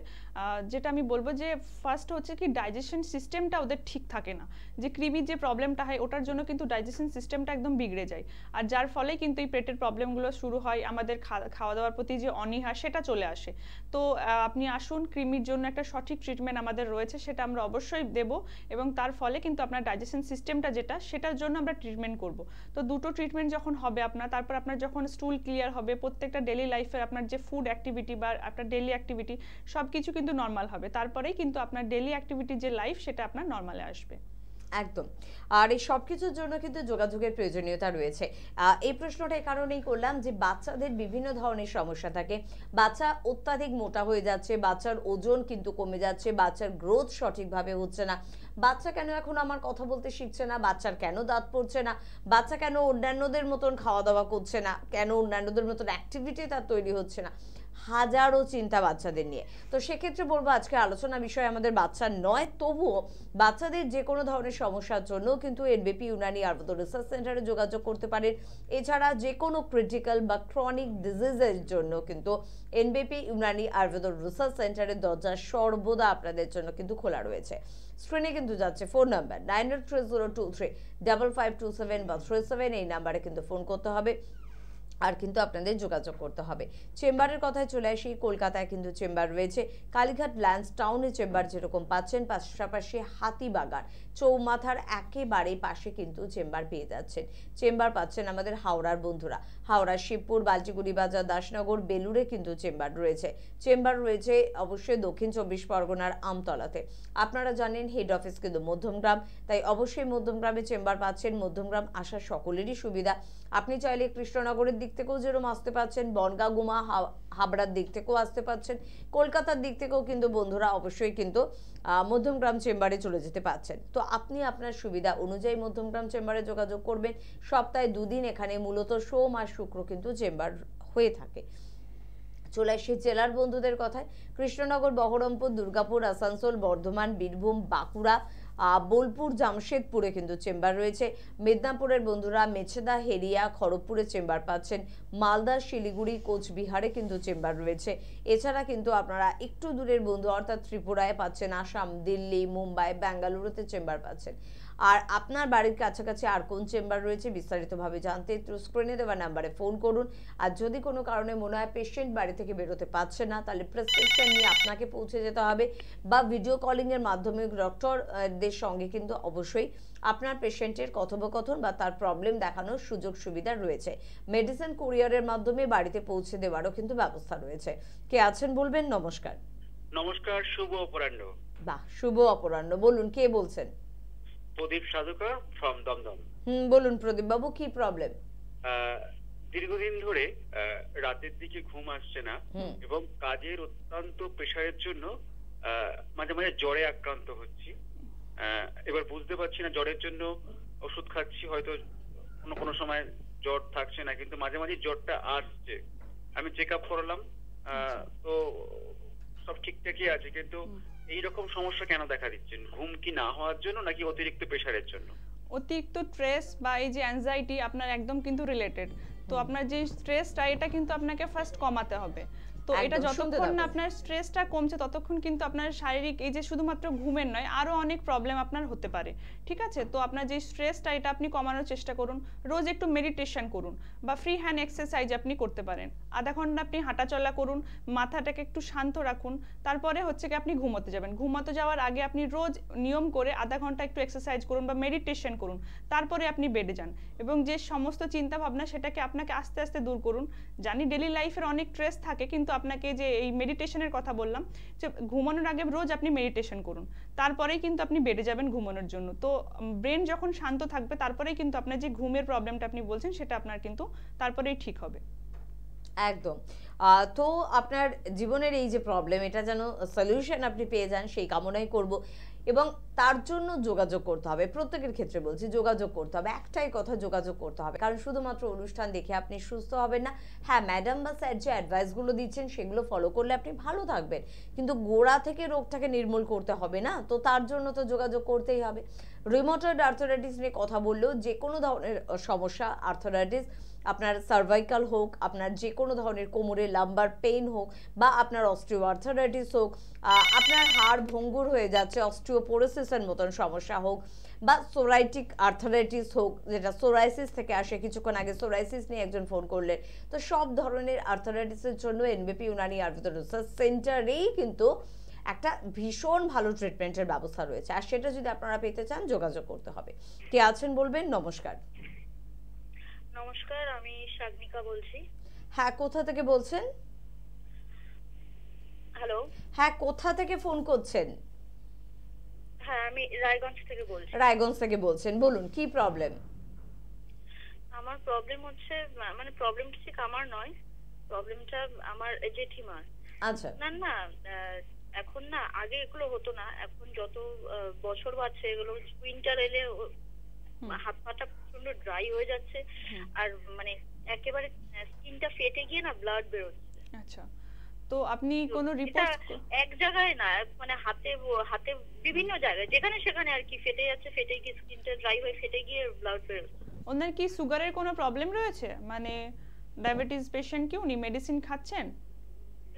যেটা আমি বলবো যে ফার্স্ট হচ্ছে কি ডাইজেশন সিস্টেমটা ওদের ঠিক থাকে না যে কৃমির যে প্রবলেমটা হয় ওটার জন্য কিন্তু ডাইজেশন সিস্টেমটা একদম বিগড়ে যায় আর যার ফলে কিন্তু এই পেটের প্রবলেমগুলো শুরু হয় আমাদের খাওয়া দাওয়ার প্রতি যে অনীহা সেটা চলে আসে তো আপনি আসুন কৃমির জন্য একটা সঠিক ট্রিটমেন্ট আমাদের রয়েছে সেটা আমরা অবশ্যই দেব এবং তার ফলে কিন্তু আপনার ডাইজেশন সিস্টেমটা যেটা সেটার জন্য আমরা ট্রিটমেন্ট করব তো দুটো ট্রিটমেন্ট যখন হবে আপনার তারপর আপনার যখন স্টুল ক্লিয়ার হবে প্রত্যেকটা ডেলি লাইফের আপনার যে ফুড অ্যাক্টিভিটি বা আপনার ডেলি অ্যাক্টিভিটি সব কিছু কিন্তু নর্মাল হবে তারপরেই কিন্তু আপনার ডেলি অ্যাক্টিভিটি যে লাইফ সেটা আপনার নর্মালে আসবে একদম আর এই সব কিছুর জন্য কিন্তু যোগাযোগের প্রয়োজনীয়তা রয়েছে এই প্রশ্নটা এই কারণেই করলাম যে বাচ্চাদের বিভিন্ন ধরনের সমস্যা থাকে বাচ্চা অত্যাধিক মোটা হয়ে যাচ্ছে বাচ্চার ওজন কিন্তু কমে যাচ্ছে বাচ্চার গ্রোথ সঠিকভাবে হচ্ছে না বাচ্চা কেন এখন আমার কথা বলতে শিখছে না বাচ্চার কেন দাঁত পড়ছে না বাচ্চা কেন অন্যান্যদের মতন খাওয়া দাওয়া করছে না কেন অন্যান্যদের মতন অ্যাক্টিভিটি তার তৈরি হচ্ছে না হাজারো চিন্তা বাচ্চাদের নিয়ে তো সেক্ষেত্রে বলবো আজকে আলোচনা বিষয় আমাদের বাচ্চা নয় তবুও বাচ্চাদের যে কোনো ধরনের সমস্যার জন্য কিন্তু এনবিপি ইউনানি আর্বত রিসার্চ সেন্টারে যোগাযোগ করতে পারেন এছাড়া যে কোনো ক্রিটিক্যাল বা ক্রনিক ডিজিজের জন্য কিন্তু এনবিপি ইউনানি আয়ুর্বেদ রিসার্চ সেন্টারের দরজা সর্বদা আপনাদের জন্য কিন্তু খোলা রয়েছে স্ক্রিনে কিন্তু যাচ্ছে phone number nine eight three zero two three double five two seven বা থ্রি সেভেন এই নাম্বারে কিন্তু ফোন করতে হবে আর কিন্তু আপনাদের যোগাযোগ করতে হবে চেম্বারের কথায় চলে আসি কলকাতায় কিন্তু চেম্বার রয়েছে কালীঘাট ল্যান্ডস টাউনে চেম্বার যেরকম পাচ্ছেন পাশাপাশি হাতিবাগান চৌমাথার একেবারে পাশে কিন্তু চেম্বার পেয়ে যাচ্ছেন চেম্বার পাচ্ছেন আমাদের হাওড়ার বন্ধুরা হাওড়া শিবপুর বালচিগুড়ি বাজার দাসনগর বেলুরে কিন্তু চেম্বার রয়েছে চেম্বার রয়েছে অবশ্যই দক্ষিণ চব্বিশ পরগনার আমতলাতে আপনারা জানেন হেড অফিস কিন্তু মধ্যমগ্রাম তাই অবশ্যই মধ্যমগ্রামে চেম্বার পাচ্ছেন মধ্যমগ্রাম আসা সকলেরই সুবিধা আপনি চাইলে কৃষ্ণনগরের দিক থেকেও যেরকম আসতে পাচ্ছেন বনগা গুমা হাবড়ার দিক থেকেও আসতে পাচ্ছেন কলকাতার দিক থেকেও কিন্তু বন্ধুরা অবশ্যই কিন্তু মধ্যমগ্রাম চেম্বারে চলে যেতে পারছেন তো আপনি আপনার সুবিধা অনুযায়ী মধ্যমগ্রাম চেম্বারে যোগাযোগ করবেন সপ্তাহে দুদিন এখানে মূলত সোম আর শুক্র কিন্তু চেম্বার হয়ে থাকে চলে আসি জেলার বন্ধুদের কথায় কৃষ্ণনগর বহরমপুর দুর্গাপুর আসানসোল বর্ধমান বীরভূম বাঁকুড়া বোলপুর জামশেদপুরে কিন্তু চেম্বার রয়েছে মেদিনীপুরের বন্ধুরা মেছেদা হেরিয়া খড়গপুরে চেম্বার পাচ্ছেন মালদা শিলিগুড়ি কোচবিহারে কিন্তু চেম্বার রয়েছে এছাড়া কিন্তু আপনারা একটু দূরের বন্ধু অর্থাৎ ত্রিপুরায় পাচ্ছেন আসাম দিল্লি মুম্বাই ব্যাঙ্গালুরুতে চেম্বার পাচ্ছেন আর আপনার বাড়ির কাছাকাছি আর কোন চেম্বার রয়েছে বিস্তারিতভাবে জানতে ত্রু স্ক্রিনে দেওয়া নাম্বারে ফোন করুন আর যদি কোনো কারণে মনে হয় পেশেন্ট বাড়ি থেকে বেরোতে পারছে না তাহলে প্রেসক্রিপশন নিয়ে আপনাকে পৌঁছে যেতে হবে বা ভিডিও কলিংয়ের মাধ্যমে ডক্টরদের সঙ্গে কিন্তু অবশ্যই আপনার পেশেন্টের কথোপকথন বা তার প্রবলেম দেখানোর সুযোগ সুবিধা রয়েছে মেডিসিন কুরিয়ারের মাধ্যমে বাড়িতে পৌঁছে দেওয়ারও কিন্তু ব্যবস্থা রয়েছে কে আছেন বলবেন নমস্কার নমস্কার শুভ অপরাহ্ন বাহ শুভ অপরাহ্ন বলুন কে বলছেন প্রদীপ সাধুকর ফ্রম দমদম হুম বলুন প্রদীপ বাবু কি প্রবলেম দীর্ঘদিন ধরে রাতের দিকে ঘুম আসছে না এবং কাজের অত্যন্ত প্রেশারের জন্য মাঝে মাঝে জ্বরে আক্রান্ত হচ্ছি এবার বুঝতে পারছি না জ্বরের জন্য ওষুধ খাচ্ছি হয়তো কোনো কোনো সময় জ্বর থাকছে না কিন্তু মাঝে মাঝে জ্বরটা আসছে আমি চেক আপ করলাম তো সব ঠিকঠাকই আছে কিন্তু এইরকম সমস্যা কেন দেখা দিচ্ছে ঘুম কি না হওয়ার জন্য নাকি অতিরিক্ত প্রেসারের জন্য অতিরিক্ত স্ট্রেস বা এই যে অ্যাংজাইটি আপনার একদম কিন্তু রিলেটেড তো আপনার যে স্ট্রেসটা এটা কিন্তু আপনাকে ফার্স্ট কমাতে হবে তো এটা যতক্ষণ না আপনার স্ট্রেসটা কমছে ততক্ষণ কিন্তু আপনার শারীরিক এই যে শুধুমাত্র ঘুমের নয় আরও অনেক প্রবলেম আপনার হতে পারে ঠিক আছে তো আপনার যে স্ট্রেসটা এটা আপনি কমানোর চেষ্টা করুন রোজ একটু মেডিটেশন করুন বা ফ্রি হ্যান্ড এক্সারসাইজ আপনি করতে পারেন আধা ঘন্টা আপনি হাঁটাচলা করুন মাথাটাকে একটু শান্ত রাখুন তারপরে হচ্ছে কি আপনি ঘুমোতে যাবেন ঘুমাতে যাওয়ার আগে আপনি রোজ নিয়ম করে আধা ঘন্টা একটু এক্সারসাইজ করুন বা মেডিটেশন করুন তারপরে আপনি বেডে যান এবং যে সমস্ত চিন্তা ভাবনা সেটাকে আপনাকে আস্তে আস্তে দূর করুন জানি ডেলি লাইফের অনেক স্ট্রেস থাকে কিন্তু আপনাকে যে এই মেডিটেশনের কথা বললাম যে ঘুমানোর আগে রোজ আপনি মেডিটেশন করুন তারপরেই কিন্তু আপনি বেড়ে যাবেন ঘুমানোর জন্য তো ব্রেন যখন শান্ত থাকবে তারপরেই কিন্তু আপনার যে ঘুমের প্রবলেমটা আপনি বলছেন সেটা আপনার কিন্তু তারপরেই ঠিক হবে একদম তো আপনার জীবনের এই যে প্রবলেম এটা যেন সলিউশন আপনি পেয়ে যান সেই কামনাই করব এবং তার জন্য যোগাযোগ করতে হবে প্রত্যেকের ক্ষেত্রে বলছি যোগাযোগ করতে হবে একটাই কথা যোগাযোগ করতে হবে কারণ শুধুমাত্র অনুষ্ঠান দেখে আপনি সুস্থ হবেন না হ্যাঁ ম্যাডাম বা স্যার যে অ্যাডভাইসগুলো দিচ্ছেন সেগুলো ফলো করলে আপনি ভালো থাকবেন কিন্তু গোড়া থেকে রোগটাকে নির্মূল করতে হবে না তো তার জন্য তো যোগাযোগ করতেই হবে রিমোটয়েড আর্থোরাইটিস নিয়ে কথা বললেও যে কোনো ধরনের সমস্যা আর্থোরাইটিস আপনার সার্ভাইকাল হোক আপনার যে কোনো ধরনের কোমরে লাম্বার পেইন হোক বা আপনার অস্ট্রিওআর্থারাইটিস হোক আপনার হাড় ভঙ্গুর হয়ে যাচ্ছে অস্ট্রিওপোরোসিসের মতন সমস্যা হোক বা সোরাইটিক আর্থারাইটিস হোক যেটা সোরাইসিস থেকে আসে কিছুক্ষণ আগে সোরাইসিস নিয়ে একজন ফোন করলেন তো সব ধরনের আর্থারাইটিসের জন্য এনবিপি ইউনানি আয়ুর্বেদ সেন্টারেই কিন্তু একটা ভীষণ ভালো ট্রিটমেন্টের ব্যবস্থা রয়েছে আর সেটা যদি আপনারা পেতে চান যোগাযোগ করতে হবে কে আছেন বলবেন নমস্কার নমস্কার আমি শাগনিকা বলছি হ্যাঁ কোথা থেকে বলছেন হ্যালো হ্যাঁ কোথা থেকে ফোন করছেন হ্যাঁ আমি রায়গঞ্জ থেকে বলছি রায়গঞ্জ থেকে বলছেন বলুন কি প্রবলেম আমার প্রবলেম হচ্ছে মানে প্রবলেম ঠিক আমার নয় প্রবলেমটা আমার জেঠিমার আচ্ছা না না এখন না আগে এগুলো হতো না এখন যত বছর বাড়ছে এগুলো উইন্টার এলে হাত পাটা প্রচন্ড ড্রাই হয়ে যাচ্ছে আর মানে একেবারে স্কিনটা ফেটে গিয়ে না ব্লাড বেরোচ্ছে আচ্ছা তো আপনি কোন রিপোর্ট এক জায়গায় না মানে হাতে হাতে বিভিন্ন জায়গায় যেখানে সেখানে আর কি ফেটে যাচ্ছে ফেটে গিয়ে স্কিনটা ড্রাই হয়ে ফেটে গিয়ে ব্লাড বেরোচ্ছে ওনার কি সুগারের কোনো প্রবলেম রয়েছে মানে ডায়াবেটিস পেশেন্ট কি উনি মেডিসিন খাচ্ছেন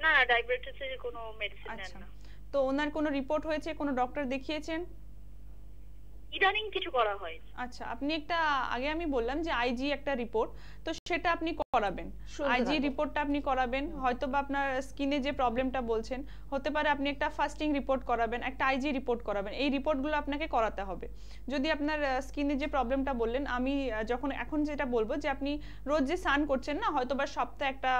না ডায়াবেটিসের কোনো মেডিসিন নেন আচ্ছা। না তো ওনার কোনো রিপোর্ট হয়েছে কোনো ডক্টর দেখিয়েছেন ইদানিং কিছু করা হয় আচ্ছা আপনি একটা আগে আমি বললাম যে আইজি একটা রিপোর্ট তো সেটা আপনি করাবেন আইজি রিপোর্টটা আপনি করাবেন হয়তো বা আপনার স্কিনে যে প্রবলেমটা বলছেন হতে পারে আপনি একটা ফাস্টিং রিপোর্ট করাবেন একটা আইজি রিপোর্ট করাবেন এই রিপোর্টগুলো আপনাকে করাতে হবে যদি আপনার স্কিনে যে প্রবলেমটা বললেন আমি যখন এখন যেটা বলবো যে আপনি রোজ যে স্নান করছেন না হয়তো বা সপ্তাহে একটা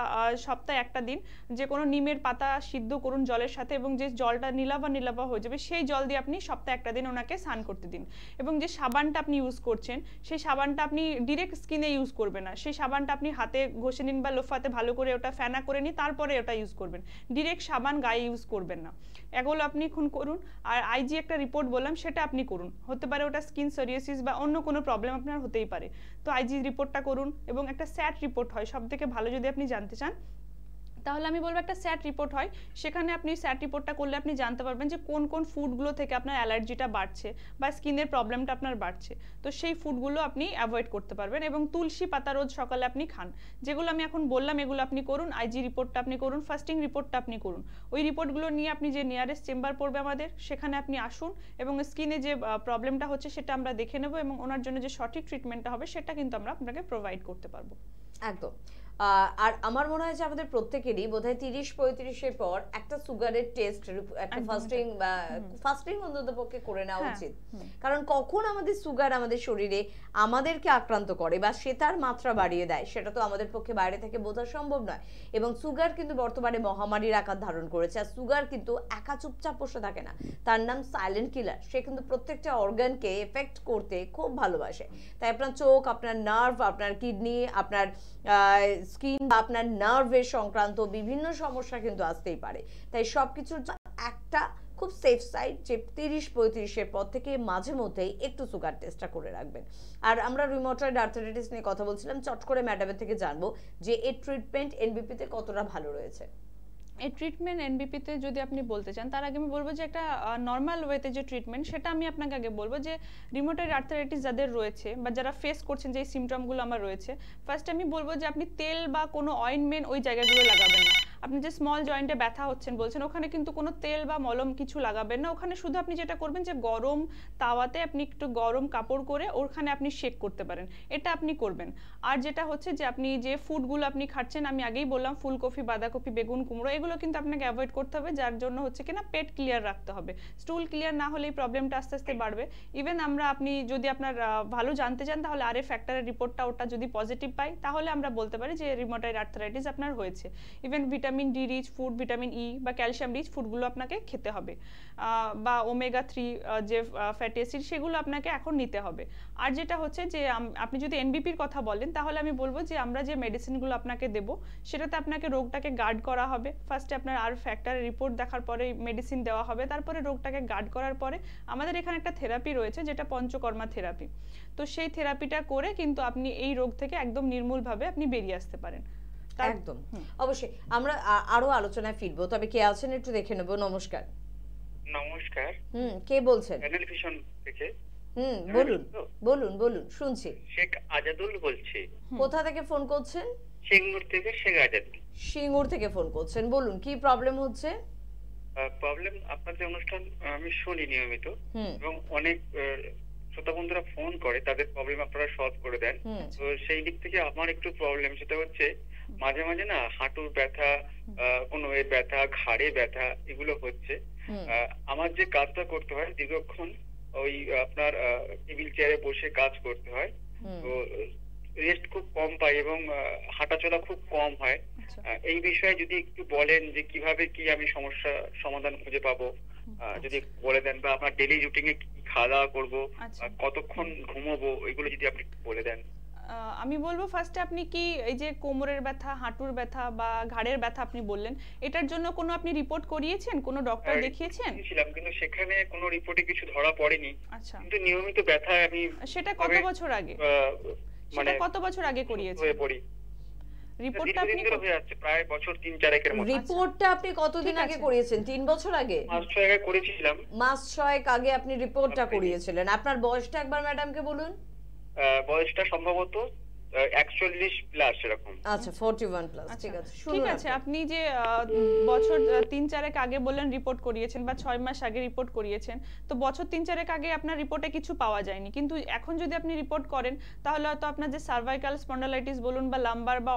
সপ্তাহে একটা দিন যে কোনো নিমের পাতা সিদ্ধ করুন জলের সাথে এবং যে জলটা নীলাভা নীলাভা হয়ে যাবে সেই জল দিয়ে আপনি সপ্তাহে একটা দিন ওনাকে স্নান করতে দিন এবং যে সাবানটা আপনি ইউজ করছেন সেই সাবানটা আপনি ডিরেক্ট স্কিনে ইউজ করবেন না সেই সাবানটা আপনি হাতে ঘষে নিন বা লোফাতে ভালো করে ওটা ফেনা করে নিন তারপরে ওটা ইউজ করবেন ডিরেক্ট সাবান গায়ে ইউজ করবেন না এগুলো আপনি খুন করুন আর আইজি একটা রিপোর্ট বললাম সেটা আপনি করুন হতে পারে ওটা স্কিন সরিয়েসিস বা অন্য কোনো প্রবলেম আপনার হতেই পারে তো আইজি রিপোর্টটা করুন এবং একটা স্যাট রিপোর্ট হয় সব থেকে ভালো যদি আপনি জানতে চান তাহলে আমি বলবো একটা স্যাট রিপোর্ট হয় সেখানে আপনি স্যাট রিপোর্টটা করলে আপনি জানতে পারবেন যে কোন কোন ফুডগুলো থেকে আপনার অ্যালার্জিটা বাড়ছে বা স্কিনের প্রবলেমটা আপনার বাড়ছে তো সেই ফুডগুলো আপনি অ্যাভয়েড করতে পারবেন এবং তুলসী পাতা রোজ সকালে আপনি খান যেগুলো আমি এখন বললাম এগুলো আপনি করুন আইজি রিপোর্টটা আপনি করুন ফাস্টিং রিপোর্টটা আপনি করুন ওই রিপোর্টগুলো নিয়ে আপনি যে নিয়ারেস্ট চেম্বার পড়বে আমাদের সেখানে আপনি আসুন এবং স্কিনে যে প্রবলেমটা হচ্ছে সেটা আমরা দেখে নেব এবং ওনার জন্য যে সঠিক ট্রিটমেন্টটা হবে সেটা কিন্তু আমরা আপনাকে প্রোভাইড করতে পারবো একদম আর আমার মনে হয় যে আমাদের প্রত্যেকেরই বোধহয় তিরিশ পঁয়ত্রিশের পর একটা সুগারের টেস্ট একটা ফাস্টিং ফাস্টিং অন্তত পক্ষে করে নেওয়া হ্যাঁ, উচিত কারণ কখন আমাদের সুগার আমাদের শরীরে আমাদেরকে আক্রান্ত করে বা সে তার মাত্রা বাড়িয়ে দেয় সেটা তো আমাদের পক্ষে বাইরে থেকে বোঝা সম্ভব নয় এবং সুগার কিন্তু বর্তমানে মহামারীর আকার ধারণ করেছে আর সুগার কিন্তু একা চুপচাপ বসে থাকে না তার নাম সাইলেন্ট কিলার সে কিন্তু প্রত্যেকটা অর্গানকে এফেক্ট করতে খুব ভালোবাসে তাই আপনার চোখ আপনার নার্ভ আপনার কিডনি আপনার স্কিন বা আপনার নার্ভের সংক্রান্ত বিভিন্ন সমস্যা কিন্তু আসতেই পারে তাই সব কিছুর একটা খুব সেফ সাইড যে তিরিশ পঁয়ত্রিশের পর থেকে মাঝে মধ্যেই একটু সুগার টেস্টটা করে রাখবেন আর আমরা রিমোটয়েড আর্থারাইটিস নিয়ে কথা বলছিলাম চট করে ম্যাডামের থেকে জানবো যে এর ট্রিটমেন্ট এনবিপিতে কতটা ভালো রয়েছে এই ট্রিটমেন্ট এনবিপিতে যদি আপনি বলতে চান তার আগে আমি বলবো যে একটা নর্মাল ওয়েতে যে ট্রিটমেন্ট সেটা আমি আপনাকে আগে বলবো যে রিমোটেড আর্থারাইটিস যাদের রয়েছে বা যারা ফেস করছেন যে এই সিমটমগুলো আমার রয়েছে ফার্স্ট আমি বলবো যে আপনি তেল বা কোনো অয়েনমেন্ট ওই জায়গাগুলো লাগাবেন না আপনি যে স্মল জয়েন্টে ব্যথা হচ্ছেন বলছেন ওখানে কিন্তু কোনো তেল বা মলম কিছু লাগাবেন না ওখানে শুধু আপনি যেটা করবেন যে গরম তাওয়াতে আপনি একটু গরম কাপড় করে ওখানে আপনি শেক করতে পারেন এটা আপনি করবেন আর যেটা হচ্ছে যে আপনি যে ফুডগুলো আপনি খাচ্ছেন আমি আগেই বললাম ফুলকপি বাঁধাকপি বেগুন কুমড়ো এগুলো কিন্তু আপনাকে অ্যাভয়েড করতে হবে যার জন্য হচ্ছে কিনা পেট ক্লিয়ার রাখতে হবে স্টুল ক্লিয়ার না হলে এই প্রবলেমটা আস্তে আস্তে বাড়বে ইভেন আমরা আপনি যদি আপনার ভালো জানতে চান তাহলে আরে ফ্যাক্টরের রিপোর্টটা ওটা যদি পজিটিভ পাই তাহলে আমরা বলতে পারি যে রিমোটাইড আর্থারাইটিস আপনার হয়েছে even vitamin vitamin D rich food vitamin E e বা ক্যালসিয়াম রিচ ফুডগুলো আপনাকে খেতে হবে বা ওমেগা থ্রি যে ফ্যাটি অ্যাসিড সেগুলো আপনাকে এখন নিতে হবে আর যেটা হচ্ছে যে আপনি যদি এনবিপির কথা বলেন তাহলে আমি বলবো যে আমরা যে মেডিসিনগুলো আপনাকে দেব সেটাতে আপনাকে রোগটাকে গার্ড করা হবে ফার্স্টে আপনার আর ফ্যাক্টর রিপোর্ট দেখার পরে মেডিসিন দেওয়া হবে তারপরে রোগটাকে গার্ড করার পরে আমাদের এখানে একটা থেরাপি রয়েছে যেটা পঞ্চকর্মা থেরাপি তো সেই থেরাপিটা করে কিন্তু আপনি এই রোগ থেকে একদম নির্মূলভাবে আপনি বেরিয়ে আসতে পারেন একদম অবশ্যই আমরা আরো আলোচনায় ফিরবো তবে কে আছেন একটু দেখে নেবো নমস্কার নমস্কার হুম কে বলছেন টেলিভিশন থেকে হুম বলুন বলুন বলুন শুনছি শেখ আজাদুল বলছি কোথা থেকে ফোন করছেন সিঙ্গুর থেকে শেখ আজাদুল সিঙ্গুর থেকে ফোন করছেন বলুন কি প্রবলেম হচ্ছে প্রবলেম আপনাদের অনুষ্ঠান আমি শুনি নিয়মিত এবং অনেক শ্রোতা বন্ধুরা ফোন করে তাদের প্রবলেম আপনারা সলভ করে দেন তো সেই দিক থেকে আমার একটু প্রবলেম সেটা হচ্ছে মাঝে মাঝে না হাঁটুর ব্যথা কোনো ব্যথা ঘাড়ে ব্যথা এগুলো হচ্ছে আমার যে কাজটা করতে হয় দীর্ঘক্ষণ ওই আপনার টেবিল চেয়ারে বসে কাজ করতে হয় তো রেস্ট খুব কম পাই এবং হাঁটাচলা খুব কম হয় আচ্ছা। এই বিষয়ে যদি একটু বলেন যে কিভাবে কি আমি সমস্যা সমাধান খুঁজে পাবো যদি বলে দেন বা আপনার ডেলি রুটিনে খাওয়া দাওয়া করবো আচ্ছা। কতক্ষণ ঘুমোবো এগুলো যদি আপনি বলে দেন আমি বলবো ফার্স্টে আপনি কি এই যে কোমরের ব্যথা হাঁটুর ব্যথা বা ঘাড়ের ব্যথা আপনি বললেন এটার জন্য কোনো আপনি রিপোর্ট করিয়েছেন কোনো ডক্টর হ্যাঁ, দেখিয়েছেন ছিলাম কিন্তু সেখানে কোনো রিপোর্টে কিছু ধরা পড়েনি আচ্ছা কিন্তু নিয়মিত ব্যথা আমি সেটা কত বছর আগে মানে কত বছর আগে করিয়েছেন রিপোর্টটা আপনি হয়ে যাচ্ছে প্রায় বছর মতো রিপোর্টটা আচ্ছা। আপনি কতদিন আগে করিয়েছেন তিন বছর আগে মাস ছয়েক আগে করেছিলাম মাস ছয়েক আগে আপনি রিপোর্টটা করিয়েছিলেন আপনার বয়সটা একবার ম্যাডামকে বলুন বয়সটা সম্ভবত 140 আচ্ছা, আচ্ছা, আগে আপনার রিপোর্টে কিছু পাওয়া যায়নি কিন্তু এখন যদি আপনি রিপোর্ট করেন তাহলে হয়তো আপনার সার্ভাইকাল বলুন বা লাম্বার বা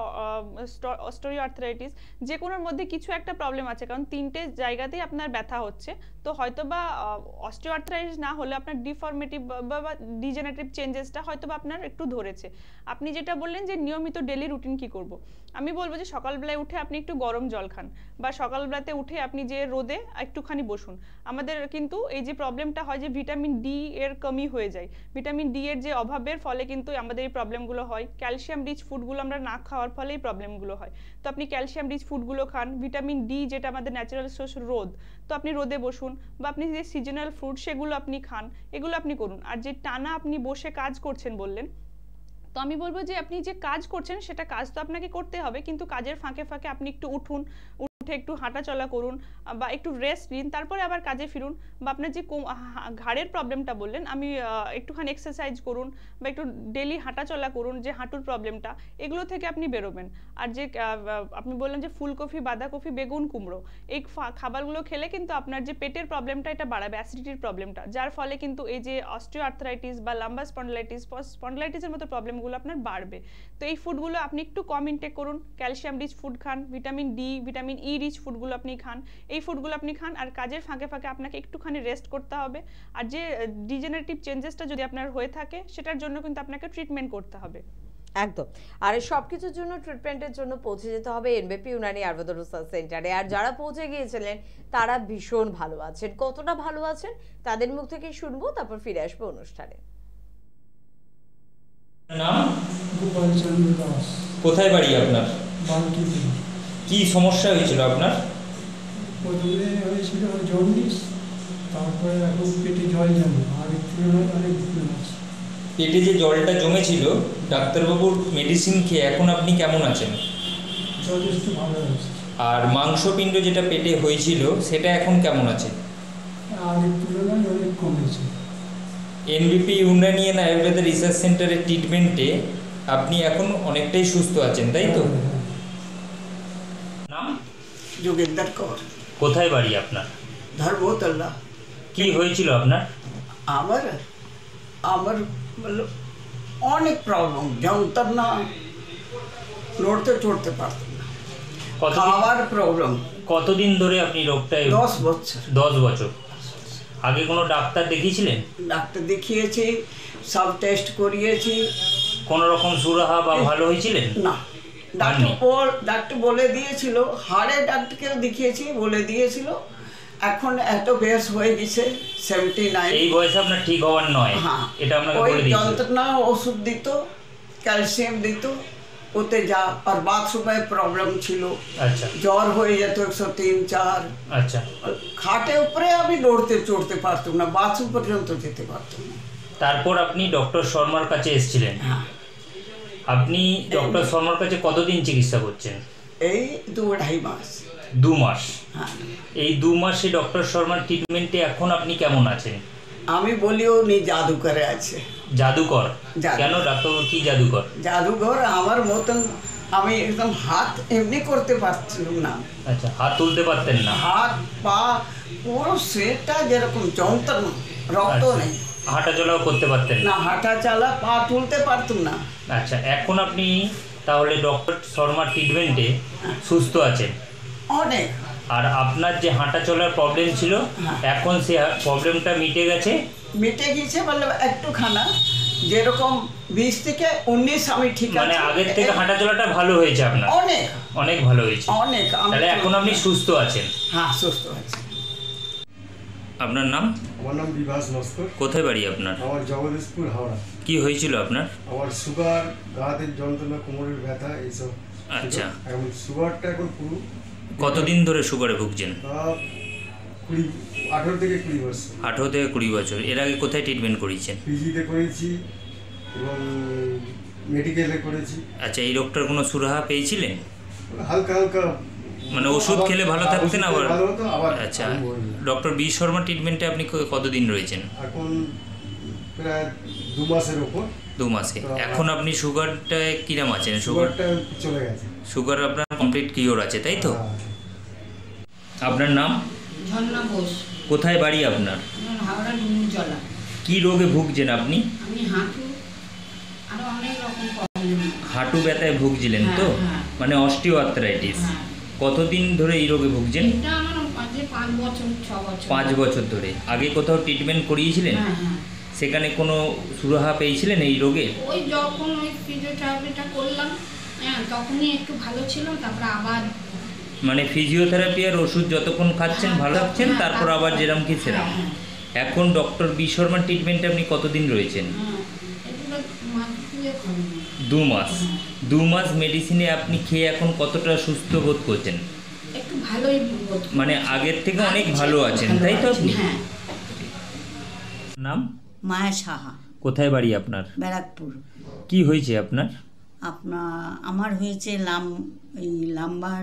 মধ্যে কিছু একটা প্রবলেম আছে কারণ তিনটে জায়গাতেই আপনার ব্যথা হচ্ছে তো হয়তো বা অস্টিও না হলে আপনার ডিফর্মেটিভ বা ডিজেনারেটিভ চেঞ্জেসটা হয়তো বা আপনার একটু ধরেছে আপনি যেটা যেটা বললেন যে নিয়মিত ডেলি রুটিন কি করব। আমি বলবো যে সকালবেলায় উঠে আপনি একটু গরম জল খান বা সকালবেলাতে উঠে আপনি যে রোদে একটুখানি বসুন আমাদের কিন্তু এই যে প্রবলেমটা হয় যে ভিটামিন ডি এর কমি হয়ে যায় ভিটামিন ডি এর যে অভাবের ফলে কিন্তু আমাদের এই প্রবলেমগুলো হয় ক্যালসিয়াম রিচ ফুডগুলো আমরা না খাওয়ার ফলে এই প্রবলেমগুলো হয় তো আপনি ক্যালসিয়াম রিচ ফুডগুলো খান ভিটামিন ডি যেটা আমাদের ন্যাচারাল সোর্স রোদ তো আপনি রোদে বসুন বা আপনি যে সিজনাল ফ্রুট সেগুলো আপনি খান এগুলো আপনি করুন আর যে টানা আপনি বসে কাজ করছেন বললেন আমি বলবো যে আপনি যে কাজ করছেন সেটা কাজ তো আপনাকে করতে হবে কিন্তু কাজের ফাঁকে ফাঁকে আপনি একটু উঠুন উঠে একটু হাঁটাচলা করুন বা একটু রেস্ট নিন তারপরে আবার কাজে ফিরুন বা আপনার যে ঘাড়ের প্রবলেমটা বললেন আমি একটুখানি এক্সারসাইজ করুন বা একটু ডেলি হাঁটাচলা করুন যে হাঁটুর প্রবলেমটা এগুলো থেকে আপনি বেরোবেন আর যে আপনি বললেন যে ফুলকপি বাঁধাকপি বেগুন কুমড়ো এই খাবারগুলো খেলে কিন্তু আপনার যে পেটের প্রবলেমটা এটা বাড়াবে অ্যাসিডিটির প্রবলেমটা যার ফলে কিন্তু এই যে অস্ট্রিও আর্থারাইটিস বা লাম্বা স্পন্ডলাইটিস স্পন্ডলাইটিসের মতো প্রবলেমগুলো আপনার বাড়বে তো এই ফুডগুলো আপনি একটু কম ইনটেক করুন ক্যালসিয়াম রিচ ফুড খান vitamin D vitamin E rich ফুডগুলো আপনি খান এই ফুডগুলো আপনি খান আর কাজের ফাঁকে ফাঁকে আপনাকে একটুখানি রেস্ট করতে হবে আর যে ডিজেনারেটিভ চেঞ্জেসটা যদি আপনার হয়ে থাকে সেটার জন্য কিন্তু আপনাকে ট্রিটমেন্ট করতে হবে একদম আর সব কিছুর জন্য ট্রিটমেন্টের জন্য পৌঁছে যেতে হবে এনবিপি ইউনানি আয়ুর্বেদ রিসার্চ সেন্টারে আর যারা পৌঁছে গিয়েছিলেন তারা ভীষণ ভালো আছেন কতটা ভালো আছেন তাদের মুখ থেকে শুনবো তারপর ফিরে আসবো অনুষ্ঠানে নাম দাস কোথায় বাড়ি আপনার কি সমস্যা হয়েছিল আপনার প্রথমে হয়েছিল জন্ডিস তারপরে এখন পেটে জল জমে আর তুলনায় পেটে যে জলটা জমেছিল ডাক্তারবাবুর মেডিসিন খেয়ে এখন আপনি কেমন আছেন যথেষ্ট ভালো আছে আর মাংসপিণ্ড যেটা পেটে হয়েছিল সেটা এখন কেমন আছে আগের এনবিপি ইউনানিয়ান আয়ুর্বেদ রিসার্চ সেন্টারের ট্রিটমেন্টে আপনি এখন অনেকটাই সুস্থ আছেন তাই তো হ্যাঁ, হ্যাঁ। যোগেন্দার কর কোথায় বাড়ি আপনার ধর্মতলা কি হয়েছিল আপনার আমার আমার অনেক প্রবলেম জানতাম না নড়তে চড়তে পারতাম না খাওয়ার প্রবলেম কতদিন ধরে আপনি রোগটায় দশ বছর দশ বছর আগে কোনো ডাক্তার দেখিয়েছিলেন ডাক্তার দেখিয়েছি সব টেস্ট করিয়েছি কোনো রকম সুরাহা বা ভালো হয়েছিলেন না ডাক্তার পর ডাক্তার বলে দিয়েছিল হাড়ে ডাক্তারকেও দেখিয়েছি বলে দিয়েছিল এখন এত বেশ হয়ে গেছে সেভেন্টি নাইন এই বয়সে আপনার ঠিক হওয়ার নয় হ্যাঁ এটা আপনাকে বলে যন্ত্রণা ওষুধ দিত ক্যালসিয়াম দিত ওতে যা আর বাথরুমের প্রবলেম ছিল আচ্ছা জ্বর হয়ে যেত একশো তিন চার আচ্ছা খাটে উপরে আমি নড়তে চড়তে পারতাম না বাথরুম পর্যন্ত যেতে পারতাম না তারপর আপনি ডক্টর শর্মার কাছে এসেছিলেন হ্যাঁ আপনি ডক্টর শর্মার কাছে কতদিন চিকিৎসা করছেন এই দু আড়াই মাস দু মাস হ্যাঁ। এই দু মাসে ডক্টর শর্মার ট্রিটমেন্টে এখন আপনি কেমন আছেন আমি বলি উনি জাদুকরে আছে জাদুকর কেন ডাক্তার কি জাদুকর জাদুঘর আমার মতন আমি একদম হাত এমনি করতে পারছিলাম না আচ্ছা হাত তুলতে পারতেন না হাত পা পুরো সেটা যেরকম যন্ত্রণা রক্ত আচ্ছা। নেই হাঁটা চলাও করতে পারতেন না হাঁটা চালা পা তুলতে পারতাম না আচ্ছা এখন আপনি তাহলে ডক্টর শর্মা ট্রিটমেন্টে হ্যাঁ। সুস্থ আছেন অনেক আর আপনার যে হাঁটা চলার প্রবলেম ছিল হ্যাঁ। এখন সে প্রবলেমটা মিটে গেছে মিটে গিয়েছে বলে একটু খানা যেরকম বিশ থেকে উনিশ আমি ঠিক মানে আগের থেকে হাঁটা চলাটা ভালো হয়েছে আপনার অনেক অনেক ভালো হয়েছে অনেক তাহলে এখন আপনি সুস্থ আছেন হ্যাঁ সুস্থ আছেন আপনার নাম আমার নাম বিভাস নস্কর কোথায় বাড়ি আপনার আমার জগদীশপুর হাওড়া কি হয়েছিল আপনার আমার সুগার গাদের যন্ত্রণা কোমরের ব্যথা এইসব আচ্ছা এখন সুগারটা এখন পুরো কতদিন ধরে সুগারে ভুগছেন কুড়ি আঠেরো থেকে কুড়ি বছর আঠেরো থেকে কুড়ি বছর এর আগে কোথায় ট্রিটমেন্ট করিয়েছেন পিজিতে করেছি এবং মেডিকেলে করেছি আচ্ছা এই রোগটার কোনো সুরাহা পেয়েছিলেন হালকা হালকা মানে ওষুধ খেলে ভালো থাকতেন আবার আচ্ছা ডক্টর বি শর্মা ট্রিটমেন্টে আপনি কতদিন রয়েছেন এখন প্রায় দু মাসের উপর দু মাসে এখন আপনি সুগারটায় কিরাম আছেন সুগারটা চলে গেছে সুগার আপনার কমপ্লিট কিওর আছে তাই তো হ্যাঁ। আপনার নাম ঝর্ণা ঘোষ কোথায় বাড়ি আপনার হাওড়া কি রোগে ভুগছেন আপনি আমি হাঁটু অনেক রকম হাঁটু ব্যথায় ভুগছিলেন হ্যাঁ, তো হ্যাঁ। মানে অস্টিও আর্থ্রাইটিস কতদিন ধরে এই রোগে ভুগছেন পাঁচ বছর ধরে আগে কোথাও ট্রিটমেন্ট করিয়েছিলেন হ্যাঁ, হ্যাঁ। সেখানে কোনো সুরাহা পেয়েছিলেন এই রোগে ওই যখন ওই ফিজিওথেরাপিটা করলাম হ্যাঁ তখনই একটু ভালো ছিল তারপর আবার মানে ফিজিওথেরাপি আর ওষুধ যতক্ষণ খাচ্ছেন হ্যাঁ, ভালো থাকছেন তারপর আবার যেরকম কি সেরাম এখন ডক্টর বি ট্রিটমেন্টে আপনি কতদিন রয়েছেন দু মাস দু মাস মেডিসিনে আপনি খেয়ে এখন কতটা সুস্থ বোধ করছেন একটু ভালোই বোধ মানে আগের থেকে অনেক আচ্ছা, ভালো আছেন তাই তো আপনি হ্যাঁ নাম মায়া সাহা কোথায় বাড়ি আপনার ব্যারাকপুর কি হয়েছে আপনার আপনার আমার হয়েছে লাম এই lumbar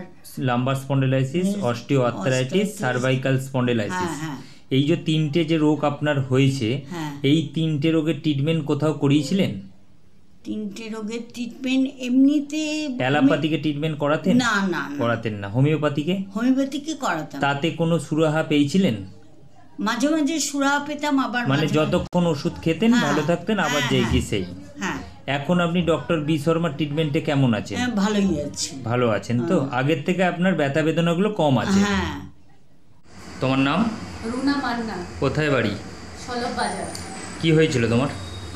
lumbar spondylosis osteo arthritis cervical spondylosis হ্যাঁ, হ্যাঁ। এই যে তিনটে যে রোগ আপনার হয়েছে হ্যাঁ। এই তিনটে রোগের ট্রিটমেন্ট কোথাও করিয়েছিলেন তিনটে রোগের ট্রিটমেন্ট এমনিতে অ্যালোপ্যাথিকে ট্রিটমেন্ট করাতেন না না করাতেন না হোমিওপ্যাথিকে হোমিওপ্যাথিকে করাতাম তাতে কোনো সুরাহা পেয়েছিলেন মাঝে মাঝে সুরাহা পেতাম আবার মানে যতক্ষণ ওষুধ খেতেন হ্যাঁ, ভালো থাকতেন আবার হ্যাঁ, যেই কি হ্যাঁ, সেই হ্যাঁ এখন আপনি ডক্টর বি শর্মার ট্রিটমেন্টে কেমন আছেন ভালোই আছি ভালো আছেন তো আগের থেকে আপনার ব্যথা বেদনাগুলো কম আছে হ্যাঁ তোমার নাম রুনা মান্না কোথায় বাড়ি সলব বাজার কি হয়েছিল তোমার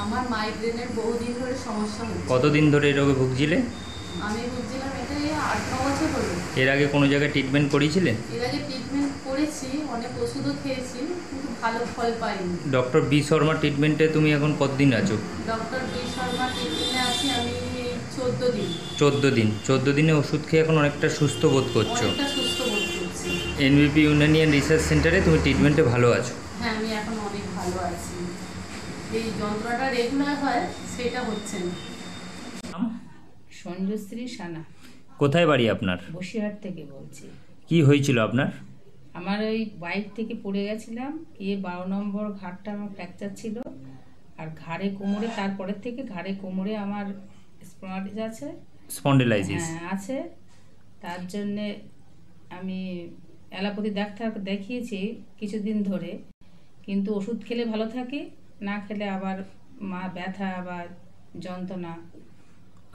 আমার মাইগ্রেনের বহুদিন ধরে সমস্যা হচ্ছে কতদিন ধরে এই রোগে ভুগছিলে আমি ভুগছিলাম এটা আট ন বছর হলো এর আগে কোনো জায়গায় ট্রিটমেন্ট করেছিলেন এর আগে ট্রিটমেন্ট করেছি অনেক ওষুধও খেয়েছি কিন্তু ভালো ফল পাইনি ডক্টর বি শর্মা ট্রিটমেন্টে তুমি এখন কতদিন আছো ডক্টর বি শর্মা ট্রিটমেন্টে আছি আমি চোদ্দ দিন চোদ্দ দিন চোদ্দ দিনে ওষুধ খেয়ে এখন অনেকটা সুস্থ বোধ করছো অনেকটা সুস্থ বোধ করছি এনবিপি ইউনানিয়ান রিসার্চ সেন্টারে তুমি ট্রিটমেন্টে ভালো আছো এই যন্ত্রটা রেগুলার হয় সেটা হচ্ছে না সঞ্জশ্রী সানা কোথায় বাড়ি আপনার বসিরহাট থেকে বলছি কি হয়েছিল আপনার আমার ওই বাইক থেকে পড়ে গেছিলাম গিয়ে বারো নম্বর ঘাটটা আমার ফ্র্যাকচার ছিল আর ঘাড়ে কোমরে তারপরের থেকে ঘাড়ে কোমরে আমার স্পন্ডিস আছে স্পন্ডিলাইসিস হ্যাঁ আছে তার জন্যে আমি অ্যালোপ্যাথি ডাক্তার দেখিয়েছি কিছুদিন ধরে কিন্তু ওষুধ খেলে ভালো থাকি না খেলে আবার মা ব্যথা আবার যন্ত্রণা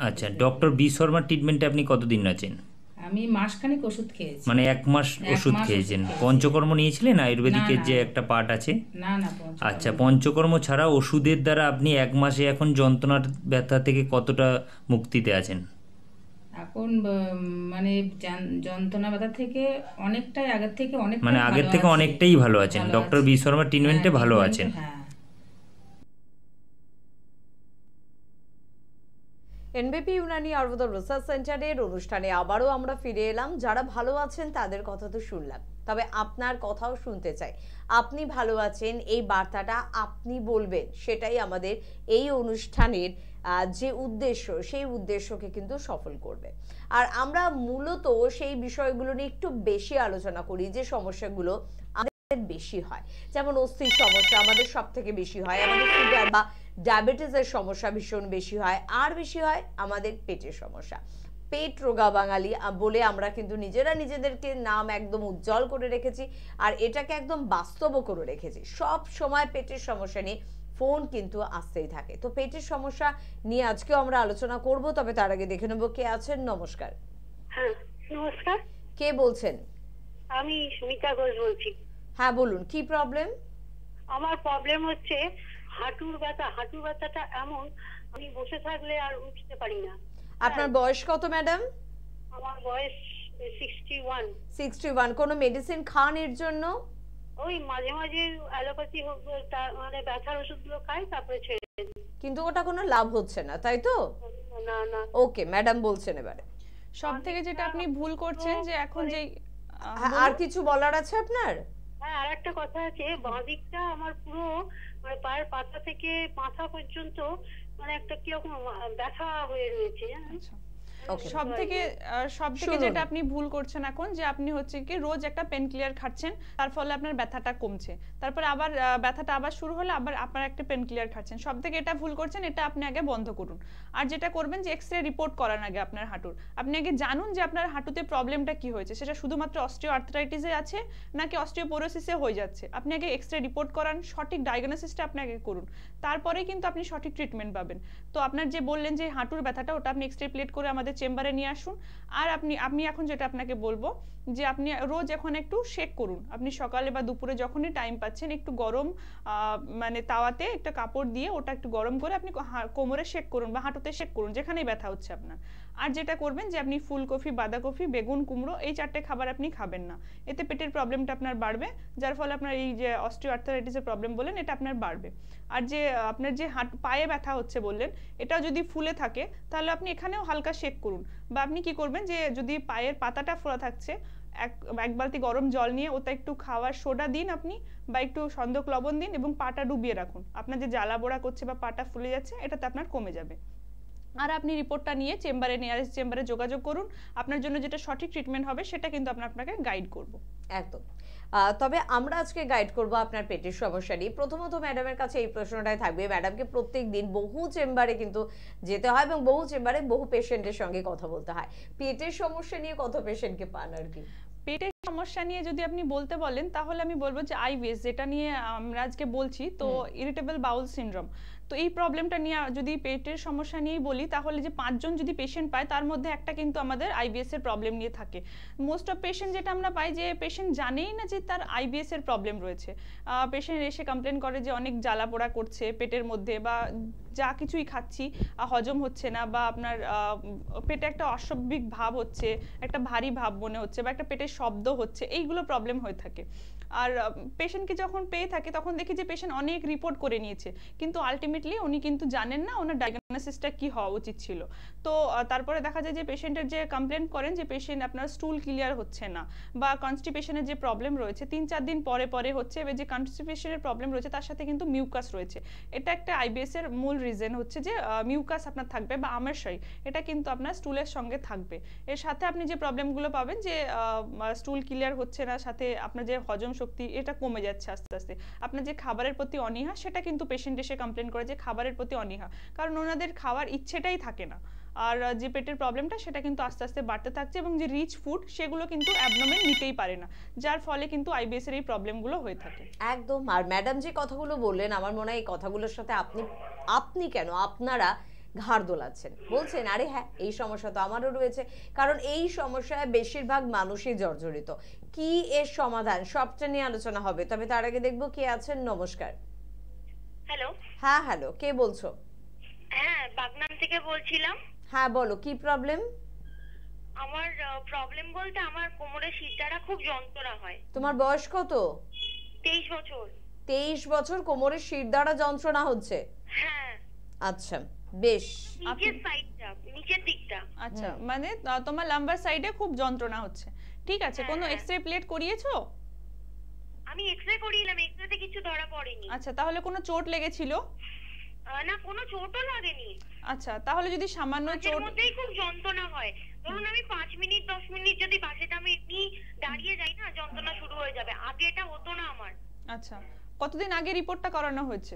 আচ্ছা ডক্টর বি শর্মার ট্রিটমেন্টে আপনি কতদিন আছেন আমি মাসখানেক ওষুধ খেয়েছি মানে এক মাস ওষুধ খেয়েছেন পঞ্চকর্ম নিয়েছিলেন আয়ুর্বেদিকের যে একটা পার্ট আছে না না আচ্ছা পঞ্চকর্ম ছাড়া ওষুধের দ্বারা আপনি এক মাসে এখন যন্ত্রণার ব্যথা থেকে কতটা মুক্তিতে আছেন এখন মানে যন্ত্রণা ব্যথা থেকে অনেকটাই আগের থেকে অনেক মানে আগের থেকে অনেকটাই ভালো আছেন ডক্টর বি শর্মা ট্রিটমেন্টে হ্যাঁ, ভালো আছেন হ্যাঁ এনবিপি ইউনানি আয়ুর্বেদ রিসার্চ সেন্টারের অনুষ্ঠানে আবারও আমরা ফিরে এলাম যারা ভালো আছেন তাদের কথা তো শুনলাম তবে আপনার কথাও শুনতে চাই আপনি ভালো আছেন এই বার্তাটা আপনি বলবেন সেটাই আমাদের এই অনুষ্ঠানের যে উদ্দেশ্য সেই উদ্দেশ্যকে কিন্তু সফল করবে আর আমরা মূলত সেই বিষয়গুলো নিয়ে একটু বেশি আলোচনা করি যে সমস্যাগুলো আমাদের বেশি হয় যেমন অস্থির সমস্যা আমাদের সব থেকে বেশি হয় আমাদের সুগার বা ডায়াবেটিসের সমস্যা ভীষণ বেশি হয় আর বেশি হয় আমাদের পেটের সমস্যা পেট রোগা বাঙালি বলে আমরা কিন্তু নিজেরা নিজেদেরকে নাম একদম উজ্জ্বল করে রেখেছি আর এটাকে একদম বাস্তবও করে রেখেছি সব সময় পেটের সমস্যা নিয়ে ফোন কিন্তু আসতেই থাকে তো পেটের সমস্যা নিয়ে আজকেও আমরা আলোচনা করব তবে তার আগে দেখে নেব কে আছেন নমস্কার হ্যাঁ, নমস্কার কে বলছেন আমি সুমিতা ঘোষ বলছি হ্যাঁ বলুন কি প্রবলেম আমার প্রবলেম হচ্ছে হাঁটুর ব্যথা হাঁটুর ব্যথাটা এমন আমি বসে থাকলে আর উঠতে পারি না আপনার হ্যাঁ। বয়স কত ম্যাডাম আমার বয়স 61 61 কোন মেডিসিন খান এর জন্য ওই মাঝে মাঝে অ্যালোপ্যাথি হোক মানে ব্যথার ওষুধগুলো খাই তারপরে ছেড়ে কিন্তু ওটা কোনো লাভ হচ্ছে না তাই তো না না ওকে ম্যাডাম বলছেন এবারে সব থেকে যেটা আপনি ভুল করছেন যে এখন যে হ্যাঁ, আর কিছু বলার আছে আপনার হ্যাঁ আর একটা কথা আছে বাঁ দিকটা আমার পুরো মানে পায়ের পাতা থেকে মাথা পর্যন্ত মানে একটা কিরকম ব্যথা হয়ে রয়েছে জানেন হ্যাঁ? আচ্ছা। সব থেকে সব থেকে যেটা আপনি ভুল করছেন এখন যে আপনি হচ্ছে কি রোজ একটা পেন ক্লিয়ার খাচ্ছেন তার ফলে আপনার ব্যথাটা কমছে তারপর আবার ব্যথাটা আবার শুরু হলে আবার আপনার একটা পেন ক্লিয়ার খাচ্ছেন সব থেকে এটা ভুল করছেন এটা আপনি আগে বন্ধ করুন আর যেটা করবেন যে এক্স রে রিপোর্ট করান আগে আপনার হাঁটুর আপনি আগে জানুন যে আপনার হাঁটুতে প্রবলেমটা কি হয়েছে সেটা শুধুমাত্র অস্ট্রিও আর্থরাইটিসে আছে নাকি অস্ট্রিওপোরোসিসে হয়ে যাচ্ছে আপনি আগে এক্স রে রিপোর্ট করান সঠিক ডায়াগনোসিসটা আপনি আগে করুন তারপরে কিন্তু আপনি সঠিক ট্রিটমেন্ট পাবেন তো আপনার যে বললেন যে হাঁটুর ব্যথাটা ওটা আপনি এক্সরে প্লেট করে আমাদের চেম্বারে নিয়ে আসুন আর আপনি আমি এখন যেটা আপনাকে বলবো যে আপনি রোজ এখন একটু শেক করুন আপনি সকালে বা দুপুরে যখনই টাইম পাচ্ছেন একটু গরম মানে তাওয়াতে একটা কাপড় দিয়ে ওটা একটু গরম করে আপনি কোমরে শেক করুন বা হাঁটুতে শেক করুন যেখানেই ব্যথা হচ্ছে আপনার আর যেটা করবেন যে আপনি ফুলকপি বাঁধাকপি বেগুন কুমড়ো এই চারটে খাবার আপনি খাবেন না এতে পেটের প্রবলেমটা আপনার বাড়বে যার ফলে আপনার এই যে অস্ট্রিও আর্থারাইটিসের প্রবলেম বললেন এটা আপনার বাড়বে আর যে আপনার যে হাঁট পায়ে ব্যথা হচ্ছে বললেন এটা যদি ফুলে থাকে তাহলে আপনি এখানেও হালকা শেক করুন বা আপনি কি করবেন যে যদি পায়ের পাতাটা ফোলা থাকছে এক এক বালতি গরম জল নিয়ে ওটা একটু খাওয়ার সোডা দিন আপনি বা একটু সন্দক লবণ দিন এবং পাটা ডুবিয়ে রাখুন আপনার যে জ্বালা পোড়া করছে বা পাটা ফুলে যাচ্ছে এটাতে আপনার কমে যাবে আর আপনি রিপোর্টটা নিয়ে চেম্বারে নিয়ারেস্ট চেম্বারে যোগাযোগ করুন আপনার জন্য যেটা সঠিক ট্রিটমেন্ট হবে সেটা কিন্তু আমরা আপনাকে গাইড করব একদম তবে আমরা আজকে গাইড করব আপনার পেটের সমস্যা নিয়ে প্রথমত ম্যাডামের কাছে এই প্রশ্নটাই থাকবে ম্যাডামকে প্রত্যেক দিন বহু চেম্বারে কিন্তু যেতে হয় এবং বহু চেম্বারে বহু পেশেন্টের সঙ্গে কথা বলতে হয় পেটের সমস্যা নিয়ে কত পেশেন্টকে পান আর কি পেটের সমস্যা নিয়ে যদি আপনি বলতে বলেন তাহলে আমি বলবো যে আইবিএস যেটা নিয়ে আমরা আজকে বলছি তো ইরিটেবল বাউল সিনড্রোম তো এই প্রবলেমটা নিয়ে যদি পেটের সমস্যা নিয়েই বলি তাহলে যে পাঁচজন যদি পেশেন্ট পায় তার মধ্যে একটা কিন্তু আমাদের আইবিএস এর প্রবলেম নিয়ে থাকে মোস্ট অফ পেশেন্ট যেটা আমরা পাই যে পেশেন্ট জানেই না যে তার আইবিএস এর প্রবলেম রয়েছে পেশেন্ট এসে কমপ্লেন করে যে অনেক জ্বালা পোড়া করছে পেটের মধ্যে বা যা কিছুই খাচ্ছি হজম হচ্ছে না বা আপনার পেটে একটা অস্বাভাবিক ভাব হচ্ছে একটা ভারী ভাব মনে হচ্ছে বা একটা পেটের শব্দ হচ্ছে এইগুলো প্রবলেম হয়ে থাকে আর পেশেন্টকে যখন পেয়ে থাকে তখন দেখি যে পেশেন্ট অনেক রিপোর্ট করে নিয়েছে কিন্তু আলটিমেটলি উনি কিন্তু জানেন না ওনার ডায়াগনোসিসটা কি হওয়া উচিত ছিল তো তারপরে দেখা যায় যে পেশেন্টের যে কমপ্লেন করেন যে পেশেন্ট আপনার স্টুল ক্লিয়ার হচ্ছে না বা কনস্টিপেশনের যে প্রবলেম রয়েছে তিন চার দিন পরে পরে হচ্ছে এবার যে কনস্টিপেশনের প্রবলেম রয়েছে তার সাথে কিন্তু মিউকাস রয়েছে এটা একটা আইবিএস এর মূল রিজন হচ্ছে যে মিউকাস আপনার থাকবে বা আমাশয় এটা কিন্তু আপনার স্টুলের সঙ্গে থাকবে এর সাথে আপনি যে প্রবলেমগুলো পাবেন যে স্টুল ক্লিয়ার হচ্ছে না সাথে আপনার যে হজম শক্তি এটা কমে যাচ্ছে আস্তে আস্তে আপনার যে খাবারের প্রতি অনীহা সেটা কিন্তু পেশেন্ট এসে কমপ্লেন করে যে খাবারের প্রতি অনীহা কারণ ওনাদের খাওয়ার ইচ্ছেটাই থাকে না আর যে পেটের প্রবলেমটা সেটা কিন্তু আস্তে আস্তে বাড়তে থাকছে এবং যে রিচ ফুড সেগুলো কিন্তু অ্যাবনমেন নিতেই পারে না যার ফলে কিন্তু আইবিএস এর এই প্রবলেমগুলো হয়ে থাকে একদম আর ম্যাডাম যে কথাগুলো বললেন আমার মনে হয় এই কথাগুলোর সাথে আপনি আপনি কেন আপনারা ঘাড় দোলাচ্ছেন বলছেন আরে হ্যাঁ এই সমস্যা তো আমারও রয়েছে কারণ এই সমস্যায় বেশিরভাগ মানুষই জর্জরিত কি এর সমাধান সবটা নিয়ে আলোচনা হবে তবে তার আগে দেখবো কে আছেন নমস্কার হ্যালো হ্যাঁ হ্যালো কে বলছো হ্যাঁ বাগনান থেকে বলছিলাম হ্যাঁ বলো কি প্রবলেম আমার প্রবলেম বলতে আমার কোমরে শিরদাঁড়া খুব যন্ত্রণা হয় তোমার বয়স কত 23 বছর 23 বছর কোমরে শিরদাঁড়া যন্ত্রণা হচ্ছে হ্যাঁ আচ্ছা বেশ নিচের সাইডটা নিচের দিকটা আচ্ছা মানে তোমার লাম্বার সাইডে খুব যন্ত্রণা হচ্ছে ঠিক আছে হ্যাঁ, কোনো এক্সরে হ্যাঁ। প্লেট করিয়েছো আমি এক্সরে করিয়েলাম এক্সরেতে কিছু ধরা পড়েনি আচ্ছা তাহলে কোনো চোট লেগেছিল না কোনো চোটও লাগেনি আচ্ছা তাহলে যদি সামান্য চোট মধ্যেই খুব যন্ত্রণা হয় ধরুন আমি 5 মিনিট 10 মিনিট যদি পাশে আমি এমনি দাঁড়িয়ে যাই না যন্ত্রণা শুরু হয়ে যাবে আগে এটা হতো না আমার আচ্ছা কতদিন আগে রিপোর্টটা করানো হয়েছে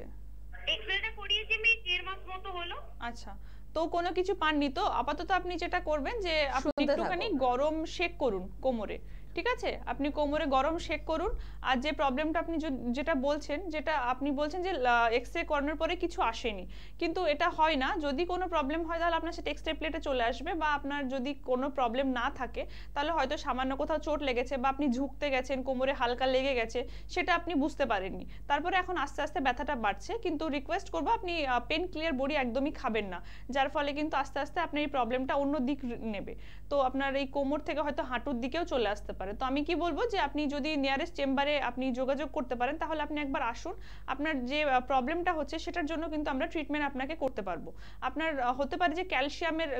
এক্সরেটা করিয়েছি আমি দেড় মাস মতো হলো আচ্ছা তো কোনো কিছু পাননি তো আপাতত আপনি যেটা করবেন যে আপনি একটুখানি গরম শেক করুন কোমরে ঠিক আছে আপনি কোমরে গরম শেক করুন আর যে প্রবলেমটা আপনি যেটা বলছেন যেটা আপনি বলছেন যে এক্স রে করানোর পরে কিছু আসেনি কিন্তু এটা হয় না যদি কোনো প্রবলেম হয় তাহলে আপনার সেটা এক্স রে প্লেটে চলে আসবে বা আপনার যদি কোনো প্রবলেম না থাকে তাহলে হয়তো সামান্য কোথাও চোট লেগেছে বা আপনি ঝুঁকতে গেছেন কোমরে হালকা লেগে গেছে সেটা আপনি বুঝতে পারেননি তারপরে এখন আস্তে আস্তে ব্যথাটা বাড়ছে কিন্তু রিকোয়েস্ট করবো আপনি পেন ক্লিয়ার বড়ি একদমই খাবেন না যার ফলে কিন্তু আস্তে আস্তে আপনার এই প্রবলেমটা অন্য দিক নেবে তো আপনার এই কোমর থেকে হয়তো হাঁটুর দিকেও চলে আসতে পারে পারে তো আমি কি বলবো যে আপনি যদি নিয়ারেস্ট চেম্বারে আপনি যোগাযোগ করতে পারেন তাহলে আপনি একবার আসুন আপনার যে প্রবলেমটা হচ্ছে সেটার জন্য কিন্তু আমরা ট্রিটমেন্ট আপনাকে করতে পারবো আপনার হতে পারে যে ক্যালসিয়ামের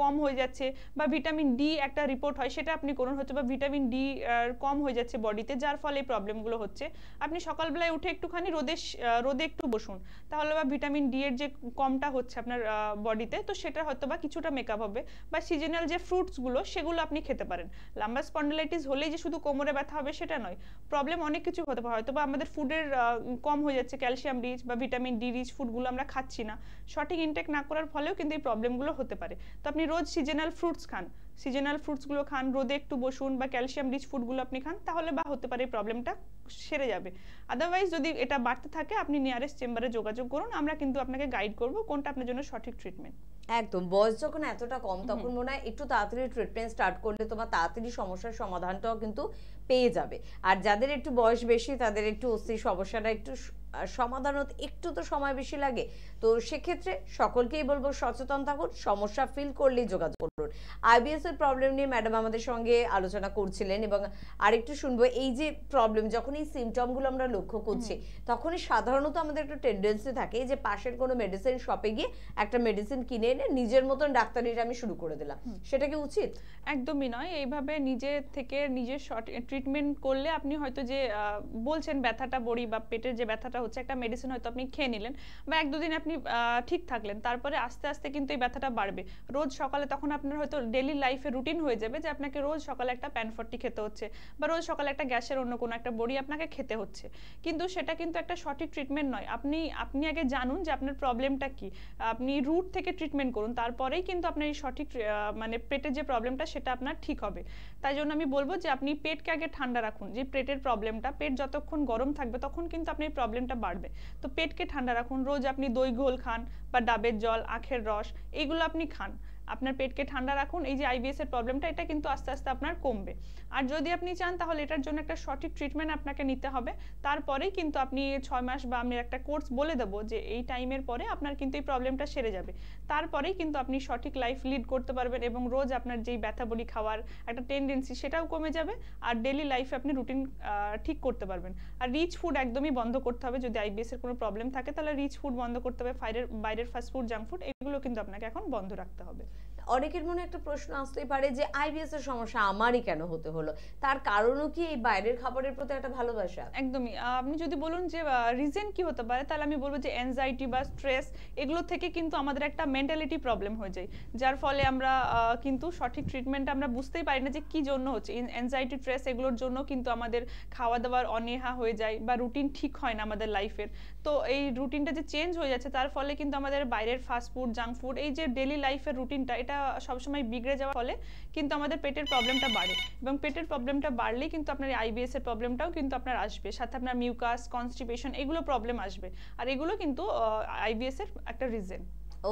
কম হয়ে যাচ্ছে বা ভিটামিন ডি একটা রিপোর্ট হয় সেটা আপনি করুন হচ্ছে বা ভিটামিন ডি কম হয়ে যাচ্ছে বডিতে যার ফলে এই প্রবলেমগুলো হচ্ছে আপনি সকালবেলায় উঠে একটুখানি রোদে রোদে একটু বসুন তাহলে বা ভিটামিন ডি এর যে কমটা হচ্ছে আপনার বডিতে তো সেটা হয়তো বা কিছুটা মেকআপ হবে বা সিজনাল যে ফ্রুটসগুলো সেগুলো আপনি খেতে পারেন লাম্বা স্পন্ডেলাইটিস হলেই যে শুধু কোমরে ব্যথা হবে সেটা নয় প্রবলেম অনেক কিছু হতে পারে হয়তো বা আমাদের ফুডের কম হয়ে যাচ্ছে ক্যালসিয়াম রিচ বা ভিটামিন ডি রিচ ফুডগুলো আমরা খাচ্ছি না সঠিক ইনটেক না করার ফলেও কিন্তু এই প্রবলেমগুলো হতে পারে তো আপনি রোজ সিজনাল ফ্রুটস খান সিজনাল ফ্রুটসগুলো খান রোদে একটু বসুন বা ক্যালসিয়াম রিচ ফুডগুলো আপনি খান তাহলে বা হতে পারে প্রবলেমটা সেরে যাবে আদারওয়াইজ যদি এটা বাড়তে থাকে আপনি নিয়ারেস্ট চেম্বারে যোগাযোগ করুন আমরা কিন্তু আপনাকে গাইড করব কোনটা আপনার জন্য সঠিক ট্রিটমেন্ট একদম বয়স যখন এতটা কম তখন মনে হয় একটু তাড়াতাড়ি ট্রিটমেন্ট স্টার্ট করলে তোমার তাড়াতাড়ি সমস্যার সমাধানটাও কিন্তু পেয়ে যাবে আর যাদের একটু বয়স বেশি তাদের একটু অস্থির সমস্যাটা একটু সমাধানত একটু তো সময় বেশি লাগে তো সেক্ষেত্রে সকলকেই বলবো সচেতন থাকুন সমস্যা ফিল করলেই যোগাযোগ করুন আইবিএস এর প্রবলেম নিয়ে ম্যাডাম আমাদের সঙ্গে আলোচনা করছিলেন এবং আরেকটু শুনবো এই যে প্রবলেম যখন এই সিমটমগুলো আমরা লক্ষ্য করছি তখনই সাধারণত আমাদের একটা টেন্ডেন্সি থাকে যে পাশের কোনো মেডিসিন শপে গিয়ে একটা মেডিসিন কিনে এনে নিজের মতন ডাক্তারির আমি শুরু করে দিলাম সেটা কি উচিত একদমই নয় এইভাবে নিজে থেকে নিজের ট্রিটমেন্ট করলে আপনি হয়তো যে বলছেন ব্যথাটা বড়ি বা পেটের যে ব্যথাটা হচ্ছে একটা মেডিসিন হয়তো আপনি খেয়ে নিলেন বা এক দুদিন আপনি ঠিক থাকলেন তারপরে আস্তে আস্তে কিন্তু এই ব্যথাটা বাড়বে রোজ সকালে তখন আপনার হয়তো ডেলি লাইফে রুটিন হয়ে যাবে যে আপনাকে রোজ সকালে একটা প্যানফর্টি খেতে হচ্ছে বা রোজ সকালে একটা গ্যাসের অন্য কোনো একটা বড়ি আপনাকে খেতে হচ্ছে কিন্তু সেটা কিন্তু একটা সঠিক ট্রিটমেন্ট নয় আপনি আপনি আগে জানুন যে আপনার প্রবলেমটা কি আপনি রুট থেকে ট্রিটমেন্ট করুন তারপরেই কিন্তু আপনার এই সঠিক মানে পেটের যে প্রবলেমটা সেটা আপনার ঠিক হবে তাই জন্য আমি বলবো যে আপনি পেটকে আগে ঠান্ডা রাখুন যে পেটের প্রবলেমটা পেট যতক্ষণ গরম থাকবে তখন কিন্তু আপনার এই প্রবলেমটা বাড়বে তো পেটকে ঠান্ডা রাখুন রোজ আপনি দই ঘোল খান বা ডাবের জল আখের রস এগুলো আপনি খান আপনার পেটকে ঠান্ডা রাখুন এই যে আইবিএস এর প্রবলেমটা এটা কিন্তু আস্তে আস্তে আপনার কমবে আর যদি আপনি চান তাহলে এটার জন্য একটা সঠিক ট্রিটমেন্ট আপনাকে নিতে হবে তারপরেই কিন্তু আপনি ছয় মাস বা আমি একটা কোর্স বলে দেবো যে এই টাইমের পরে আপনার কিন্তু এই প্রবলেমটা সেরে যাবে তারপরেই কিন্তু আপনি সঠিক লাইফ লিড করতে পারবেন এবং রোজ আপনার যেই বলি খাওয়ার একটা টেন্ডেন্সি সেটাও কমে যাবে আর ডেলি লাইফে আপনি রুটিন ঠিক করতে পারবেন আর রিচ ফুড একদমই বন্ধ করতে হবে যদি আইবিএস এর কোনো প্রবলেম থাকে তাহলে রিচ ফুড বন্ধ করতে হবে বাইরের বাইরের ফাস্ট ফুড জাঙ্ক ফুড এগুলো কিন্তু আপনাকে এখন বন্ধ রাখতে হবে অনেকের মনে একটা প্রশ্ন আসতেই পারে যে আইবিএস এর সমস্যা আমারই কেন হতে হলো তার কারণও কি এই বাইরের খাবারের প্রতি একটা ভালোবাসা একদমই আপনি যদি বলুন যে রিজন কি হতে পারে তাহলে আমি বলবো যে অ্যাংজাইটি বা স্ট্রেস এগুলো থেকে কিন্তু আমাদের একটা মেন্টালিটি প্রবলেম হয়ে যায় যার ফলে আমরা কিন্তু সঠিক ট্রিটমেন্ট আমরা বুঝতেই পারি না যে কি জন্য হচ্ছে অ্যাংজাইটি স্ট্রেস এগুলোর জন্য কিন্তু আমাদের খাওয়া দাওয়ার অনীহা হয়ে যায় বা রুটিন ঠিক হয় না আমাদের লাইফের তো এই রুটিনটা যে চেঞ্জ হয়ে যাচ্ছে তার ফলে কিন্তু আমাদের বাইরের ফাস্টফুড জাঙ্ক ফুড এই যে ডেলি লাইফের রুটিনটা এটা সবসময় বিগড়ে যাওয়ার ফলে কিন্তু আমাদের পেটের প্রবলেমটা বাড়ে এবং পেটের প্রবলেমটা বাড়লেই কিন্তু আপনার আইবিএস এর প্রবলেমটাও কিন্তু আপনার আসবে সাথে আপনার মিউকাস কনস্টিপেশন এগুলো প্রবলেম আসবে আর এগুলো কিন্তু আইবিএস এর একটা রিজন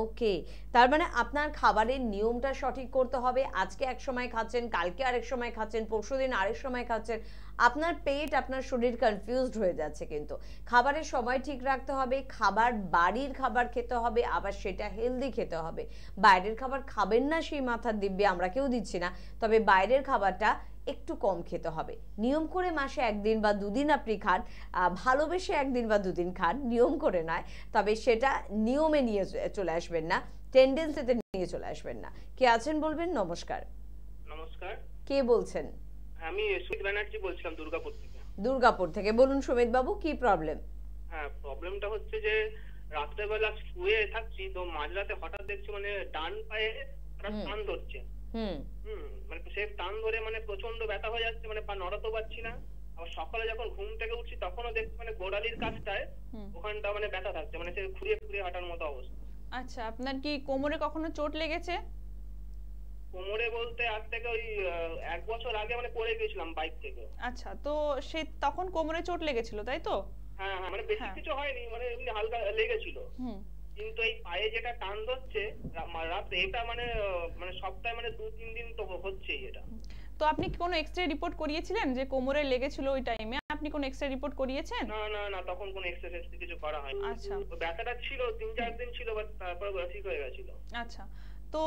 ওকে তার মানে আপনার খাবারের নিয়মটা সঠিক করতে হবে আজকে এক সময় খাচ্ছেন কালকে আরেক সময় খাচ্ছেন দিন আরেক সময় খাচ্ছেন আপনার পেট আপনার শরীর কনফিউজড হয়ে যাচ্ছে কিন্তু খাবারের সময় ঠিক রাখতে হবে খাবার বাড়ির খাবার খেতে হবে আবার সেটা হেলদি খেতে হবে বাইরের খাবার খাবেন না সেই মাথার দিব্যে আমরা কেউ দিচ্ছি না তবে বাইরের খাবারটা একটু কম খেতে হবে নিয়ম করে মাসে একদিন বা দুদিন আপনি খান ভালোবেসে একদিন বা দুদিন খান নিয়ম করে নয় তবে সেটা নিয়মে নিয়ে চলে আসবেন না টেন্ডেন্সিতে নিয়ে চলে আসবেন না কে আছেন বলবেন নমস্কার নমস্কার কে বলছেন আমি সুমিত ব্যানার্জি বলছিলাম দুর্গাপুর থেকে দুর্গাপুর থেকে বলুন সুমিত বাবু কি প্রবলেম হ্যাঁ প্রবলেমটা হচ্ছে যে রাত্রেবেলা শুয়ে থাকছি তো মাঝরাতে হঠাৎ দেখছি মানে ডান পায়ে টান ধরছে হুম মানে সে টান ধরে মানে প্রচন্ড ব্যথা হয়ে যাচ্ছে মানে পা নড়াতেও পারছি না আবার সকালে যখন ঘুম থেকে উঠছি তখনও দেখছি মানে গোড়ালির কাছটায় ওখানটা মানে ব্যথা থাকছে মানে সে খুঁড়িয়ে খুঁড়িয়ে হাঁটার মতো অবস্থা আচ্ছা আপনার কি কোমরে কখনো চোট লেগেছে কোমরে বলতে আজ থেকে ওই এক বছর আগে মানে পড়ে গেছিলাম বাইক থেকে আচ্ছা তো সে তখন কোমরে চোট লেগেছিল তাই তো হ্যাঁ হ্যাঁ মানে বেশি হ্যাঁ। কিছু হয়নি মানে এমনি হালকা লেগেছিল কিন্তু এই পায়ে যেটা টান ধরছে রাত এটা মানে মানে সপ্তাহে মানে দু তিন দিন তো হচ্ছেই এটা তো আপনি কি কোনো এক্সরে রিপোর্ট করিয়েছিলেন যে কোমরে লেগেছিল ওই টাইমে আপনি কোন এক্সরে রিপোর্ট করিয়েছেন না না না তখন কোন এক্সরে কিছু করা হয়নি আচ্ছা ব্যথাটা ছিল তিন চার দিন ছিল বাট তারপর ঠিক হয়ে গেছিল আচ্ছা তো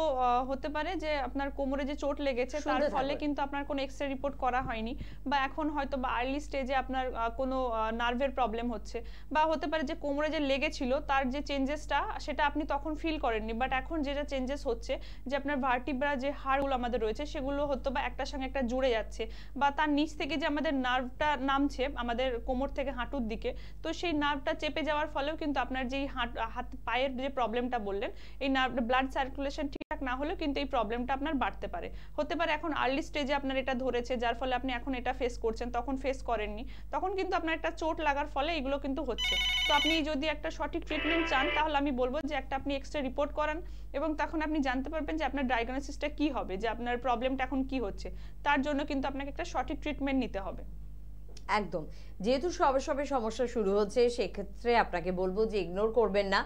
হতে পারে যে আপনার কোমরে যে চোট লেগেছে তার ফলে কিন্তু আপনার কোনো এক্স রিপোর্ট করা হয়নি বা এখন হয়তো বা আর্লি স্টেজে আপনার কোনো নার্ভের প্রবলেম হচ্ছে বা হতে পারে যে কোমরে যে লেগেছিল তার যে চেঞ্জেসটা সেটা আপনি তখন ফিল করেননি বাট এখন যেটা চেঞ্জেস হচ্ছে যে আপনার ভার্টিব্রা যে হাড়গুলো আমাদের রয়েছে সেগুলো হয়তো বা একটার সঙ্গে একটা জুড়ে যাচ্ছে বা তার নিচ থেকে যে আমাদের নার্ভটা নামছে আমাদের কোমর থেকে হাঁটুর দিকে তো সেই নার্ভটা চেপে যাওয়ার ফলেও কিন্তু আপনার যেই হাত পায়ের যে প্রবলেমটা বললেন এই নার্ভ ব্লাড সার্কুলেশন না হলেও কিন্তু এই প্রবলেমটা আপনার বাড়তে পারে হতে পারে এখন আর্লি স্টেজে আপনার এটা ধরেছে যার ফলে আপনি এখন এটা ফেস করছেন তখন ফেস করেননি তখন কিন্তু আপনার একটা চোট লাগার ফলে এগুলো কিন্তু হচ্ছে তো আপনি যদি একটা সঠিক ট্রিটমেন্ট চান তাহলে আমি বলবো যে একটা আপনি এক্সট্রা রিপোর্ট করান এবং তখন আপনি জানতে পারবেন যে আপনার ডায়াগনোসিসটা কি হবে যে আপনার প্রবলেমটা এখন কি হচ্ছে তার জন্য কিন্তু আপনাকে একটা সঠিক ট্রিটমেন্ট নিতে হবে একদম যেহেতু সবে সবে সমস্যা শুরু হচ্ছে সেক্ষেত্রে আপনাকে বলবো যে ইগনোর করবেন না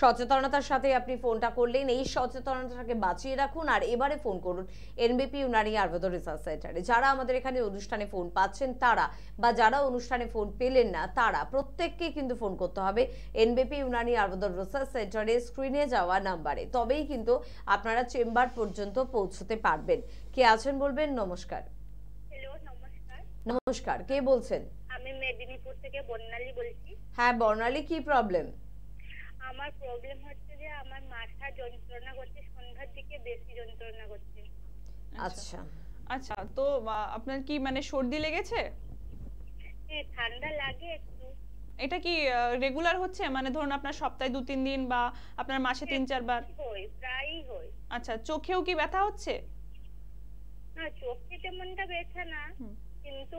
সচেতনতার সাথে আপনি ফোনটা করলেন এই সচেতনতাকে বাঁচিয়ে রাখুন আর এবারে ফোন করুন এনবিপি ইউনারি আয়ুর্বেদ রিসার্চ সেন্টারে যারা আমাদের এখানে অনুষ্ঠানে ফোন পাচ্ছেন তারা বা যারা অনুষ্ঠানে ফোন পেলেন না তারা প্রত্যেককে কিন্তু ফোন করতে হবে এনবিপি ইউনানি আয়ুর্বেদ রিসার্চ সেন্টারে স্ক্রিনে যাওয়া নাম্বারে তবেই কিন্তু আপনারা চেম্বার পর্যন্ত পৌঁছতে পারবেন কে আছেন বলবেন নমস্কার নমস্কার কে বলছেন আমি মেদিনীপুর থেকে বর্ণালী বলছি হ্যাঁ বর্ণালী কি প্রবলেম আমার প্রবলেম হচ্ছে যে আমার মাথা যন্ত্রণা করছে সন্ধ্যার দিকে বেশি যন্ত্রণা করছে আচ্ছা আচ্ছা তো আপনার কি মানে সর্দি লেগেছে হ্যাঁ, ঠান্ডা লাগে একটু এটা কি রেগুলার হচ্ছে মানে ধরুন আপনার সপ্তাহে দু তিন দিন বা আপনার মাসে তিন চার বার হ্যাঁ, আচ্ছা চোখেও কি ব্যথা হচ্ছে না চোখে তেমনটা ব্যথা না কিন্তু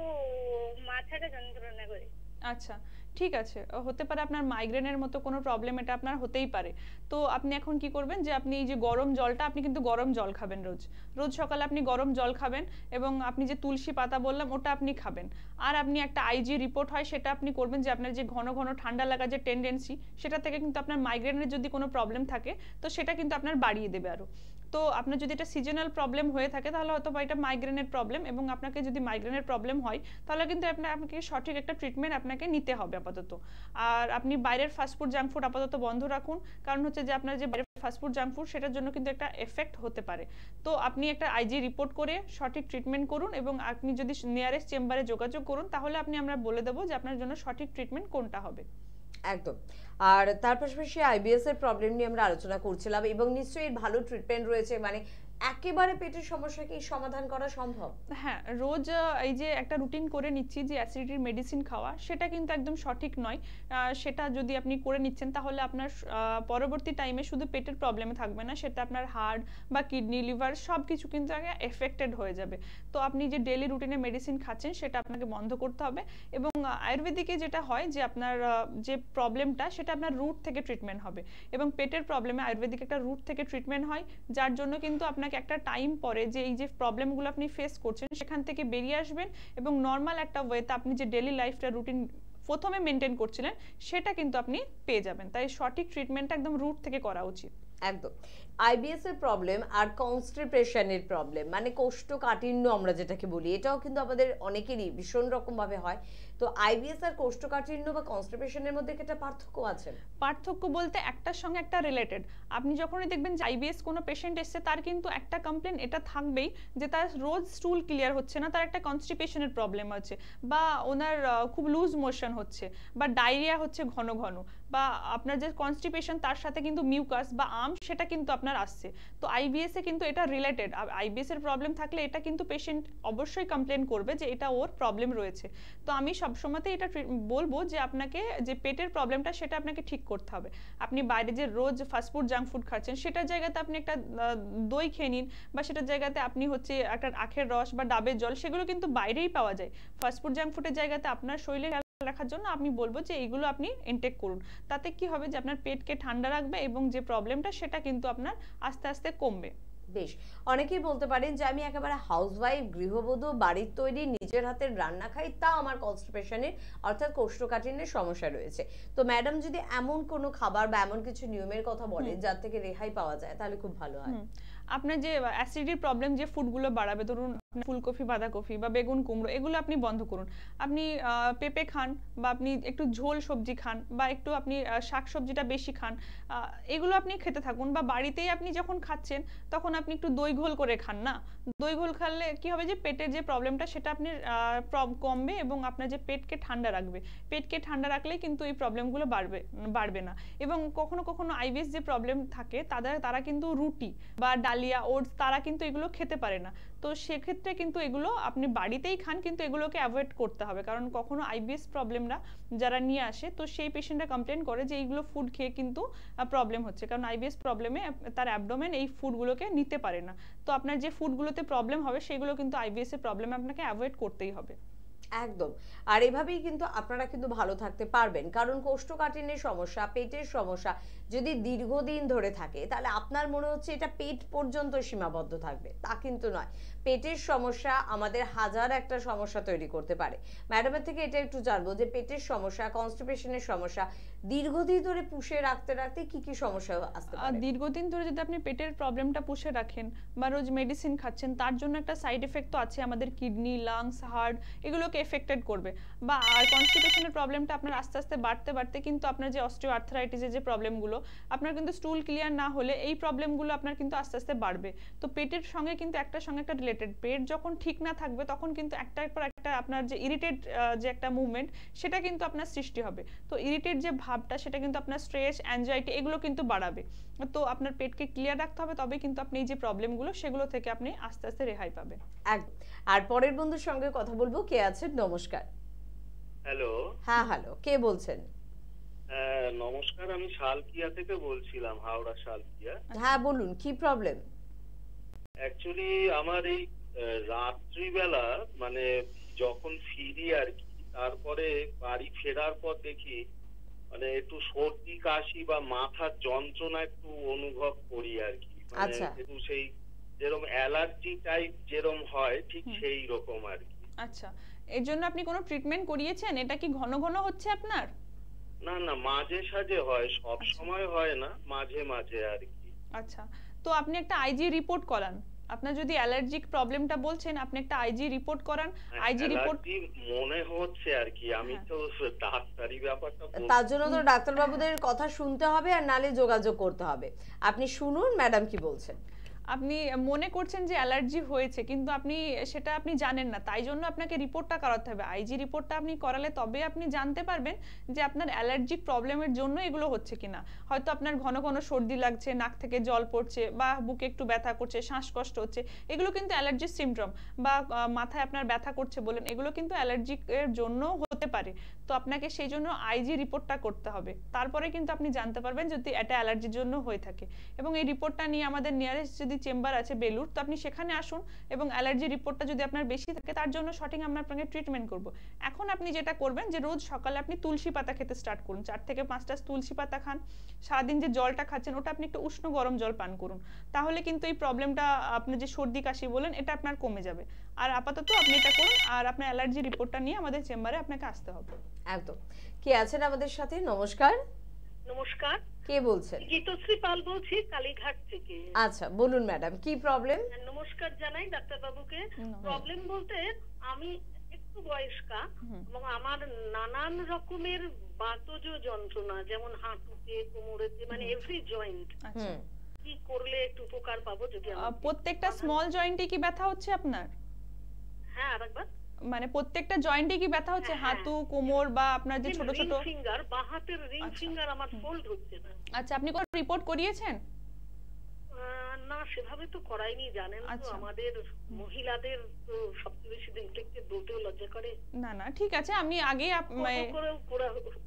মাথাটা যন্ত্রণা করে আচ্ছা ঠিক আছে হতে পারে আপনার মাইগ্রেনের মতো কোনো প্রবলেম এটা আপনার হতেই পারে তো আপনি এখন কি করবেন যে আপনি এই যে গরম জলটা আপনি কিন্তু গরম জল খাবেন রোজ রোজ সকালে আপনি গরম জল খাবেন এবং আপনি যে তুলসী পাতা বললাম ওটা আপনি খাবেন আর আপনি একটা আইজি রিপোর্ট হয় সেটা আপনি করবেন যে আপনার যে ঘন ঘন ঠান্ডা লাগার যে টেন্ডেন্সি সেটা থেকে কিন্তু আপনার মাইগ্রেনের যদি কোনো প্রবলেম থাকে তো সেটা কিন্তু আপনার বাড়িয়ে দেবে আরও তো আপনার যদি এটা সিজনাল প্রবলেম হয়ে থাকে তাহলে হয়তো বা এটা মাইগ্রেনের প্রবলেম এবং আপনাকে যদি মাইগ্রেনের প্রবলেম হয় তাহলে কিন্তু আপনার আপনাকে সঠিক একটা ট্রিটমেন্ট আপনাকে নিতে হবে আপাতত আর আপনি বাইরের ফাস্টফুড জাঙ্ক ফুড আপাতত বন্ধ রাখুন কারণ হচ্ছে যে আপনার যে বাইরের ফাস্টফুড জাঙ্ক ফুড সেটার জন্য কিন্তু একটা এফেক্ট হতে পারে তো আপনি একটা আইজি রিপোর্ট করে সঠিক ট্রিটমেন্ট করুন এবং আপনি যদি নিয়ারেস্ট চেম্বারে যোগাযোগ করুন তাহলে আপনি আমরা বলে দেবো যে আপনার জন্য সঠিক ট্রিটমেন্ট কোনটা হবে একদম আর তার পাশাপাশি আইবিএস এর প্রবলেম নিয়ে আমরা আলোচনা করছিলাম এবং নিশ্চয়ই ভালো ট্রিটমেন্ট রয়েছে মানে একেবারে পেটের সমস্যা কি সমাধান করা সম্ভব হ্যাঁ রোজ এই যে একটা রুটিন করে নিচ্ছি যে অ্যাসিডিটির মেডিসিন খাওয়া সেটা কিন্তু একদম সঠিক নয় সেটা যদি আপনি করে নিচ্ছেন তাহলে আপনার পরবর্তী টাইমে শুধু পেটের প্রবলেমে থাকবে না সেটা আপনার হার্ট বা কিডনি লিভার সব কিছু কিন্তু আগে এফেক্টেড হয়ে যাবে তো আপনি যে ডেলি রুটিনে মেডিসিন খাচ্ছেন সেটা আপনাকে বন্ধ করতে হবে এবং আয়ুর্বেদিকে যেটা হয় যে আপনার যে প্রবলেমটা সেটা আপনার রুট থেকে ট্রিটমেন্ট হবে এবং পেটের প্রবলেমে আয়ুর্বেদিক একটা রুট থেকে ট্রিটমেন্ট হয় যার জন্য কিন্তু আপনার আপনাকে একটা টাইম পরে যে এই যে প্রবলেমগুলো আপনি ফেস করছেন সেখান থেকে বেরিয়ে আসবেন এবং নর্মাল একটা ওয়েতে আপনি যে ডেলি লাইফটা রুটিন প্রথমে মেনটেন করছিলেন সেটা কিন্তু আপনি পেয়ে যাবেন তাই সঠিক ট্রিটমেন্টটা একদম রুট থেকে করা উচিত একদম আইবিএস এর প্রবলেম আর কনস্টিপেশনের প্রবলেম মানে কোষ্ঠকাঠিন্য আমরা যেটাকে বলি এটাও কিন্তু আমাদের অনেকেরই ভীষণ রকমভাবে হয় তো আইবিএস আর কোষ্ঠকাঠিন্য বা কনস্টিপেশনের মধ্যে একটা পার্থক্য আছে পার্থক্য বলতে একটার সঙ্গে একটা রিলেটেড আপনি যখনই দেখবেন যে আইবিএস কোনো পেশেন্ট এসছে তার কিন্তু একটা কমপ্লেন এটা থাকবেই যে তার রোজ স্টুল ক্লিয়ার হচ্ছে না তার একটা কনস্টিপেশনের প্রবলেম আছে বা ওনার খুব লুজ মোশন হচ্ছে বা ডায়রিয়া হচ্ছে ঘন ঘন বা আপনার যে কনস্টিপেশন তার সাথে কিন্তু মিউকাস বা আম সেটা কিন্তু আপনার আসছে তো আইবিএসে কিন্তু এটা রিলেটেড আইবিএস এর প্রবলেম থাকলে এটা কিন্তু পেশেন্ট অবশ্যই কমপ্লেন করবে যে এটা ওর প্রবলেম রয়েছে তো আমি সব সময়তে এটা বলবো যে আপনাকে যে পেটের প্রবলেমটা সেটা আপনাকে ঠিক করতে হবে আপনি বাইরে যে রোজ ফাস্টফুড জাঙ্ক ফুড খাচ্ছেন সেটার জায়গাতে আপনি একটা দই খেয়ে নিন বা সেটার জায়গাতে আপনি হচ্ছে একটা আখের রস বা ডাবের জল সেগুলো কিন্তু বাইরেই পাওয়া যায় ফাস্টফুড জাঙ্ক ফুডের জায়গাতে আপনার শরীরে রাখার জন্য আমি বলবো যে এইগুলো আপনি ইনটেক করুন তাতে কি হবে যে আপনার পেটকে ঠান্ডা রাখবে এবং যে প্রবলেমটা সেটা কিন্তু আপনার আস্তে আস্তে কমবে বেশ অনেকেই বলতে পারেন যে আমি একেবারে হাউসওয়াইফ গৃহবধূ বাড়ির তৈরি নিজের হাতের রান্না খাই তা আমার কনস্টিপেশনের অর্থাৎ কোষ্ঠকাঠিন্যের সমস্যা রয়েছে তো ম্যাডাম যদি এমন কোনো খাবার বা এমন কিছু নিয়মের কথা বলেন যার থেকে রেহাই পাওয়া যায় তাহলে খুব ভালো হয় আপনার যে অ্যাসিডিটির প্রবলেম যে ফুডগুলো বাড়াবে ধরুন ফুলকপি বাঁধাকপি বা বেগুন কুমড়ো এগুলো আপনি বন্ধ করুন আপনি পেঁপে খান বা আপনি একটু ঝোল সবজি খান বা একটু আপনি শাক সবজিটা বেশি খান এগুলো আপনি খেতে থাকুন বা বাড়িতেই আপনি যখন খাচ্ছেন তখন আপনি একটু দই ঘোল করে খান না দই ঘোল খালে কি হবে যে পেটের যে প্রবলেমটা সেটা আপনি কমবে এবং আপনার যে পেটকে ঠান্ডা রাখবে পেটকে ঠান্ডা রাখলেই কিন্তু এই প্রবলেমগুলো বাড়বে বাড়বে না এবং কখনো কখনো আইবিএস যে প্রবলেম থাকে তাদের তারা কিন্তু রুটি বা ডালিয়া ওটস তারা কিন্তু এগুলো খেতে পারে না তো সেক্ষেত্রে কিন্তু এগুলো আপনি বাড়িতেই খান কিন্তু এগুলোকে অ্যাভয়েড করতে হবে কারণ কখনো আইবিএস প্রবলেমরা যারা নিয়ে আসে তো সেই পেশেন্টরা কমপ্লেন করে যে এইগুলো ফুড খেয়ে কিন্তু প্রবলেম হচ্ছে কারণ আইবিএস প্রবলেমে তার অ্যাবডোমেন এই ফুডগুলোকে নিতে পারে না তো আপনার যে ফুডগুলোতে প্রবলেম হবে সেগুলো কিন্তু আইবিএসের প্রবলেমে আপনাকে অ্যাভয়েড করতেই হবে একদম আর এভাবেই কিন্তু আপনারা কিন্তু ভালো থাকতে পারবেন কারণ কোষ্ঠকাঠিন্যের সমস্যা পেটের সমস্যা যদি দীর্ঘদিন ধরে থাকে তাহলে আপনার মনে হচ্ছে এটা পেট পর্যন্ত সীমাবদ্ধ থাকবে তা কিন্তু নয় পেটের সমস্যা আমাদের হাজার একটা সমস্যা তৈরি করতে পারে ম্যাডামের থেকে এটা একটু জানবো যে পেটের সমস্যা কনস্টিপেশনের সমস্যা দীর্ঘদিন ধরে পুষে রাখতে রাখতে কি কি সমস্যা আসতে পারে দীর্ঘদিন ধরে যদি আপনি পেটের প্রবলেমটা পুষে রাখেন বা রোজ মেডিসিন খাচ্ছেন তার জন্য একটা সাইড এফেক্ট তো আছে আমাদের কিডনি লাংস হার্ট এগুলোকে এফেক্টেড করবে বা আর কনস্টিপেশনের প্রবলেমটা আপনার আস্তে আস্তে বাড়তে বাড়তে কিন্তু আপনার যে অস্টিও আর্থারাইটিসের যে প্রবলেমগুলো আপনার কিন্তু স্টুল ক্লিয়ার না হলে এই প্রবলেমগুলো আপনার কিন্তু আস্তে আস্তে বাড়বে তো পেটের সঙ্গে কিন্তু একটা সঙ্গে একটা রিলেটেড পেট যখন ঠিক না থাকবে তখন কিন্তু একটার পর একটা আপনার যে ইরিটেট যে একটা মুভমেন্ট সেটা কিন্তু আপনার সৃষ্টি হবে তো ইরিটেট যে ভাবটা সেটা কিন্তু আপনার স্ট্রেস অ্যাংজাইটি এগুলো কিন্তু বাড়াবে তো আপনার পেটকে ক্লিয়ার রাখতে হবে তবে কিন্তু আপনি এই যে প্রবলেমগুলো সেগুলো থেকে আপনি আস্তে আস্তে রেহাই পাবেন আর পরের বন্ধুর সঙ্গে কথা বলবো কে আছে নমস্কার হ্যালো হ্যাঁ হ্যালো কে বলছেন নমস্কার আমি শালকিয়া থেকে বলছিলাম হাওড়া শালকিয়া হ্যাঁ বলুন কি প্রবলেম অ্যাকচুয়ালি আমার এই রাত্রিবেলা মানে যখন ফিরি আর কি তারপরে বাড়ি ফেরার পর দেখি মানে একটু সর্দি কাশি বা মাথার যন্ত্রণা একটু অনুভব করি আর কি একটু মানে আচ্ছা। সেই যেরকম অ্যালার্জি টাইপ যেরকম হয় ঠিক সেই রকম আর কি আচ্ছা এর জন্য আপনি কোনো ট্রিটমেন্ট করিয়েছেন এটা কি ঘন ঘন হচ্ছে আপনার না না মাঝে সাঝে হয় সব আচ্ছা। সময় হয় না মাঝে মাঝে আর কি আচ্ছা তো আপনি একটা আইজি রিপোর্ট করান আপনার যদি অ্যালার্জিক প্রবলেমটা বলছেন আপনি একটা আইজি রিপোর্ট করান আইজি হ্যাঁ, রিপোর্ট মনে হচ্ছে আর কি আমি হ্যাঁ। তো ডাক্তারি ব্যাপারটা তার জন্য তো ডাক্তার বাবুদের কথা শুনতে হবে আর নালে যোগাযোগ করতে হবে আপনি শুনুন ম্যাডাম কি বলছেন আপনি মনে করছেন যে অ্যালার্জি হয়েছে কিন্তু আপনি সেটা আপনি জানেন না তাই জন্য আপনাকে রিপোর্টটা করাতে হবে আইজি রিপোর্টটা আপনি করালে তবে আপনি জানতে পারবেন যে আপনার অ্যালার্জিক প্রবলেমের জন্য এগুলো হচ্ছে কিনা হয়তো আপনার ঘন ঘন সর্দি লাগছে নাক থেকে জল পড়ছে বা বুকে একটু ব্যথা করছে শ্বাসকষ্ট হচ্ছে এগুলো কিন্তু অ্যালার্জির সিমটম বা মাথায় আপনার ব্যথা করছে বলেন এগুলো কিন্তু অ্যালার্জিকের জন্য হতে পারে তো আপনাকে সেই জন্য আইজি রিপোর্টটা করতে হবে তারপরে কিন্তু আপনি জানতে পারবেন যদি এটা অ্যালার্জির জন্য হয়ে থাকে এবং এই রিপোর্টটা নিয়ে আমাদের নিয়ারেস্ট যদি যদি চেম্বার আছে বেলুর তো আপনি সেখানে আসুন এবং অ্যালার্জি রিপোর্টটা যদি আপনার বেশি থাকে তার জন্য সঠিক আমরা আপনাকে ট্রিটমেন্ট করব এখন আপনি যেটা করবেন যে রোজ সকালে আপনি তুলসী পাতা খেতে স্টার্ট করুন চার থেকে পাঁচটা তুলসী পাতা খান সারাদিন যে জলটা খাচ্ছেন ওটা আপনি একটু উষ্ণ গরম জল পান করুন তাহলে কিন্তু এই প্রবলেমটা আপনি যে সর্দি কাশি বলেন এটা আপনার কমে যাবে আর আপাতত আপনি এটা করুন আর আপনার অ্যালার্জি রিপোর্টটা নিয়ে আমাদের চেম্বারে আপনাকে আসতে হবে একদম কে আছেন আমাদের সাথে নমস্কার নমস্কার কে বলছেন গীতশ্রী পাল বলছি কালীঘাট থেকে আচ্ছা বলুন ম্যাডাম কি প্রবলেম হ্যাঁ, নমস্কার জানাই ডাক্তার বাবুকে প্রবলেম বলতে আমি একটু বয়স্কা এবং আমার নানান রকমের বাতজ যন্ত্রণা যেমন হাঁটুতে কোমরেতে মানে এভরি জয়েন্ট আচ্ছা। কি করলে একটু উপকার পাবো যদি প্রত্যেকটা স্মল জয়েন্টে কি ব্যথা হচ্ছে আপনার হ্যাঁ আরেকবার মানে প্রত্যেকটা জয়েন্টে কি ব্যথা হচ্ছে হ্যাঁ, হাঁটু হ্যাঁ। কোমর বা আপনার যে ছোট ছোট ফিঙ্গার বা হাতের রিং ফিঙ্গার আচ্ছা। আমার ফোল্ড হচ্ছে না আচ্ছা আপনি কোনো রিপোর্ট করিয়েছেন না সেভাবে তো করাইনি জানেন তো আচ্ছা। আমাদের মহিলাদের তো সবচেয়ে বেশি দেখতে বলতেও লজ্জা করে না না ঠিক আছে আমি আগে মানে-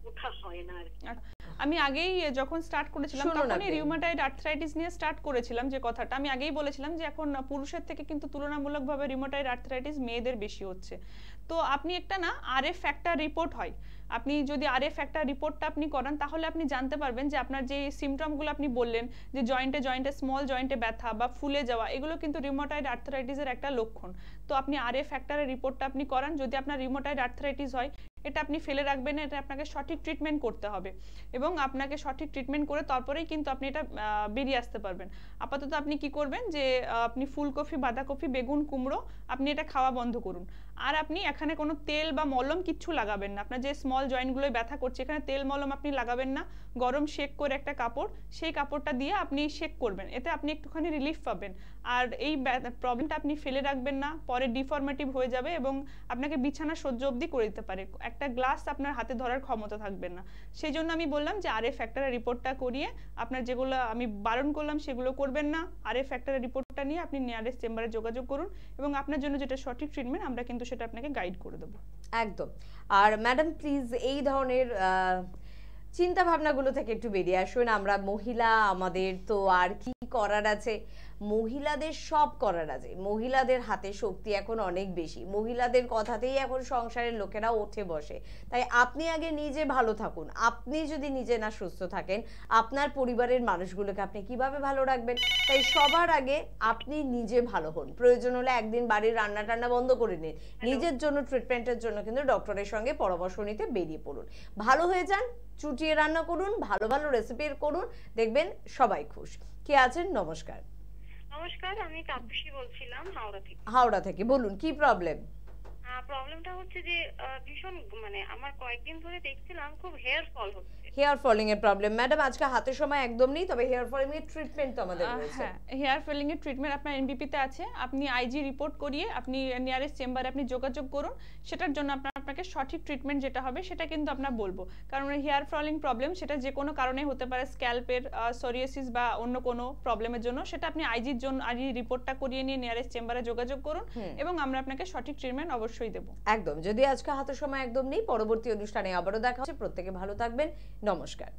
ওঠা হয় না আর আচ্ছা। আমি আগেই যখন স্টার্ট করেছিলাম তখনই রিউমাটয়েড আর্থ্রাইটিস নিয়ে স্টার্ট করেছিলাম যে কথাটা আমি আগেই বলেছিলাম যে এখন পুরুষের থেকে কিন্তু তুলনামূলকভাবে রিউমাটয়েড আর্থ্রাইটিস মেয়েদের বেশি হচ্ছে তো আপনি একটা না আরএফ একটা রিপোর্ট হয় আপনি যদি আরএফ একটা রিপোর্টটা আপনি করান তাহলে আপনি জানতে পারবেন যে আপনার যে সিমটমগুলো আপনি বললেন যে জয়েন্টে জয়েন্টে স্মল জয়েন্টে ব্যথা বা ফুলে যাওয়া এগুলো কিন্তু রিউমাটয়েড আর্থারাইটিসের একটা লক্ষণ তো আপনি আরএফ ফ্যাক্টরের রিপোর্টটা আপনি করান যদি আপনার রিউমাটয়েড আর্থারাইটিস হয় এটা আপনি ফেলে রাখবেন না এটা আপনাকে সঠিক ট্রিটমেন্ট করতে হবে এবং আপনাকে সঠিক ট্রিটমেন্ট করে তারপরেই কিন্তু আপনি এটা বেরিয়ে আসতে পারবেন আপাতত আপনি কি করবেন যে আপনি ফুলকপি বাঁধাকপি বেগুন কুমড়ো আপনি এটা খাওয়া বন্ধ করুন আর আপনি এখানে কোনো তেল বা মলম কিচ্ছু লাগাবেন না আপনার যে স্মল জয়েন্টগুলোয় ব্যথা করছে এখানে তেল মলম আপনি লাগাবেন না গরম শেক করে একটা কাপড় সেই কাপড়টা দিয়ে আপনি শেক করবেন এতে আপনি একটুখানি রিলিফ পাবেন আর এই প্রবলেমটা আপনি ফেলে রাখবেন না পরে ডিফর্মেটিভ হয়ে যাবে এবং আপনাকে বিছানা সহ্য অবধি করে দিতে পারে একটা গ্লাস আপনার হাতে ধরার ক্ষমতা থাকবে না সেই জন্য আমি বললাম যে আর এ ফ্যাক্টরের রিপোর্টটা করিয়ে আপনার যেগুলো আমি বারণ করলাম সেগুলো করবেন না আর এ ফ্যাক্টরের রিপোর্টটা নিয়ে আপনি নিয়ারেস্ট চেম্বারে যোগাযোগ করুন এবং আপনার জন্য যেটা সঠিক ট্রিটমেন্ট আমরা কিন্তু সেটা আপনাকে গাইড করে দেবো একদম আর ম্যাডাম প্লিজ এই ধরনের চিন্তা ভাবনাগুলো থেকে একটু বেরিয়ে আসুন আমরা মহিলা আমাদের তো আর কি করার আছে মহিলাদের সব করার আছে মহিলাদের হাতে শক্তি এখন অনেক বেশি মহিলাদের কথাতেই এখন সংসারের লোকেরা ওঠে বসে তাই আপনি আগে নিজে ভালো থাকুন আপনি যদি নিজে না সুস্থ থাকেন আপনার পরিবারের মানুষগুলোকে আপনি কিভাবে ভালো রাখবেন তাই সবার আগে আপনি নিজে ভালো হন প্রয়োজন হলে একদিন বাড়ির রান্না টান্না বন্ধ করে নিন নিজের জন্য ট্রিটমেন্টের জন্য কিন্তু ডক্টরের সঙ্গে পরামর্শ নিতে বেরিয়ে পড়ুন ভালো হয়ে যান চুটিয়ে রান্না করুন ভালো ভালো রেসিপি করুন দেখবেন সবাই খুশ কে আছেন নমস্কার নমস্কার আমি তাপসী বলছিলাম হাওড়া থেকে হাওড়া থেকে বলুন কি প্রবলেম প্রবলেমটা হচ্ছে যে ভীষণ মানে আমার কয়েকদিন ধরে দেখছিলাম খুব হেয়ার ফল হচ্ছে হেয়ার ফলিং এর প্রবলেম ম্যাডাম আজকে হাতে সময় একদম নেই তবে হেয়ার ফলিং এর ট্রিটমেন্ট তো আমাদের রয়েছে হ্যাঁ, হেয়ার ফলিং এর ট্রিটমেন্ট আপনার এনবিপি তে আছে আপনি আইজি রিপোর্ট করিয়ে আপনি নিয়ারেস্ট চেম্বারে আপনি যোগাযোগ করুন সেটার জন্য আপনার আপনাকে সঠিক ট্রিটমেন্ট যেটা হবে সেটা কিন্তু আপনার বলবো কারণ হেয়ার ফলিং প্রবলেম সেটা যে কোনো কারণে হতে পারে স্ক্যাল্পের সোরিয়াসিস বা অন্য কোনো প্রবলেমের জন্য সেটা আপনি আইজির জন্য আইজি রিপোর্টটা করিয়ে নিয়ে নিয়ারেস্ট চেম্বারে যোগাযোগ করুন এবং আমরা আপনাকে সঠিক ট্রিটমেন্ট অবশ্যই দেব একদম যদি আজকে হাতে সময় একদম নেই পরবর্তী অনুষ্ঠানে আবারও দেখা হচ্ছে প্রত্যেকে ভালো থাকবেন নমস্কার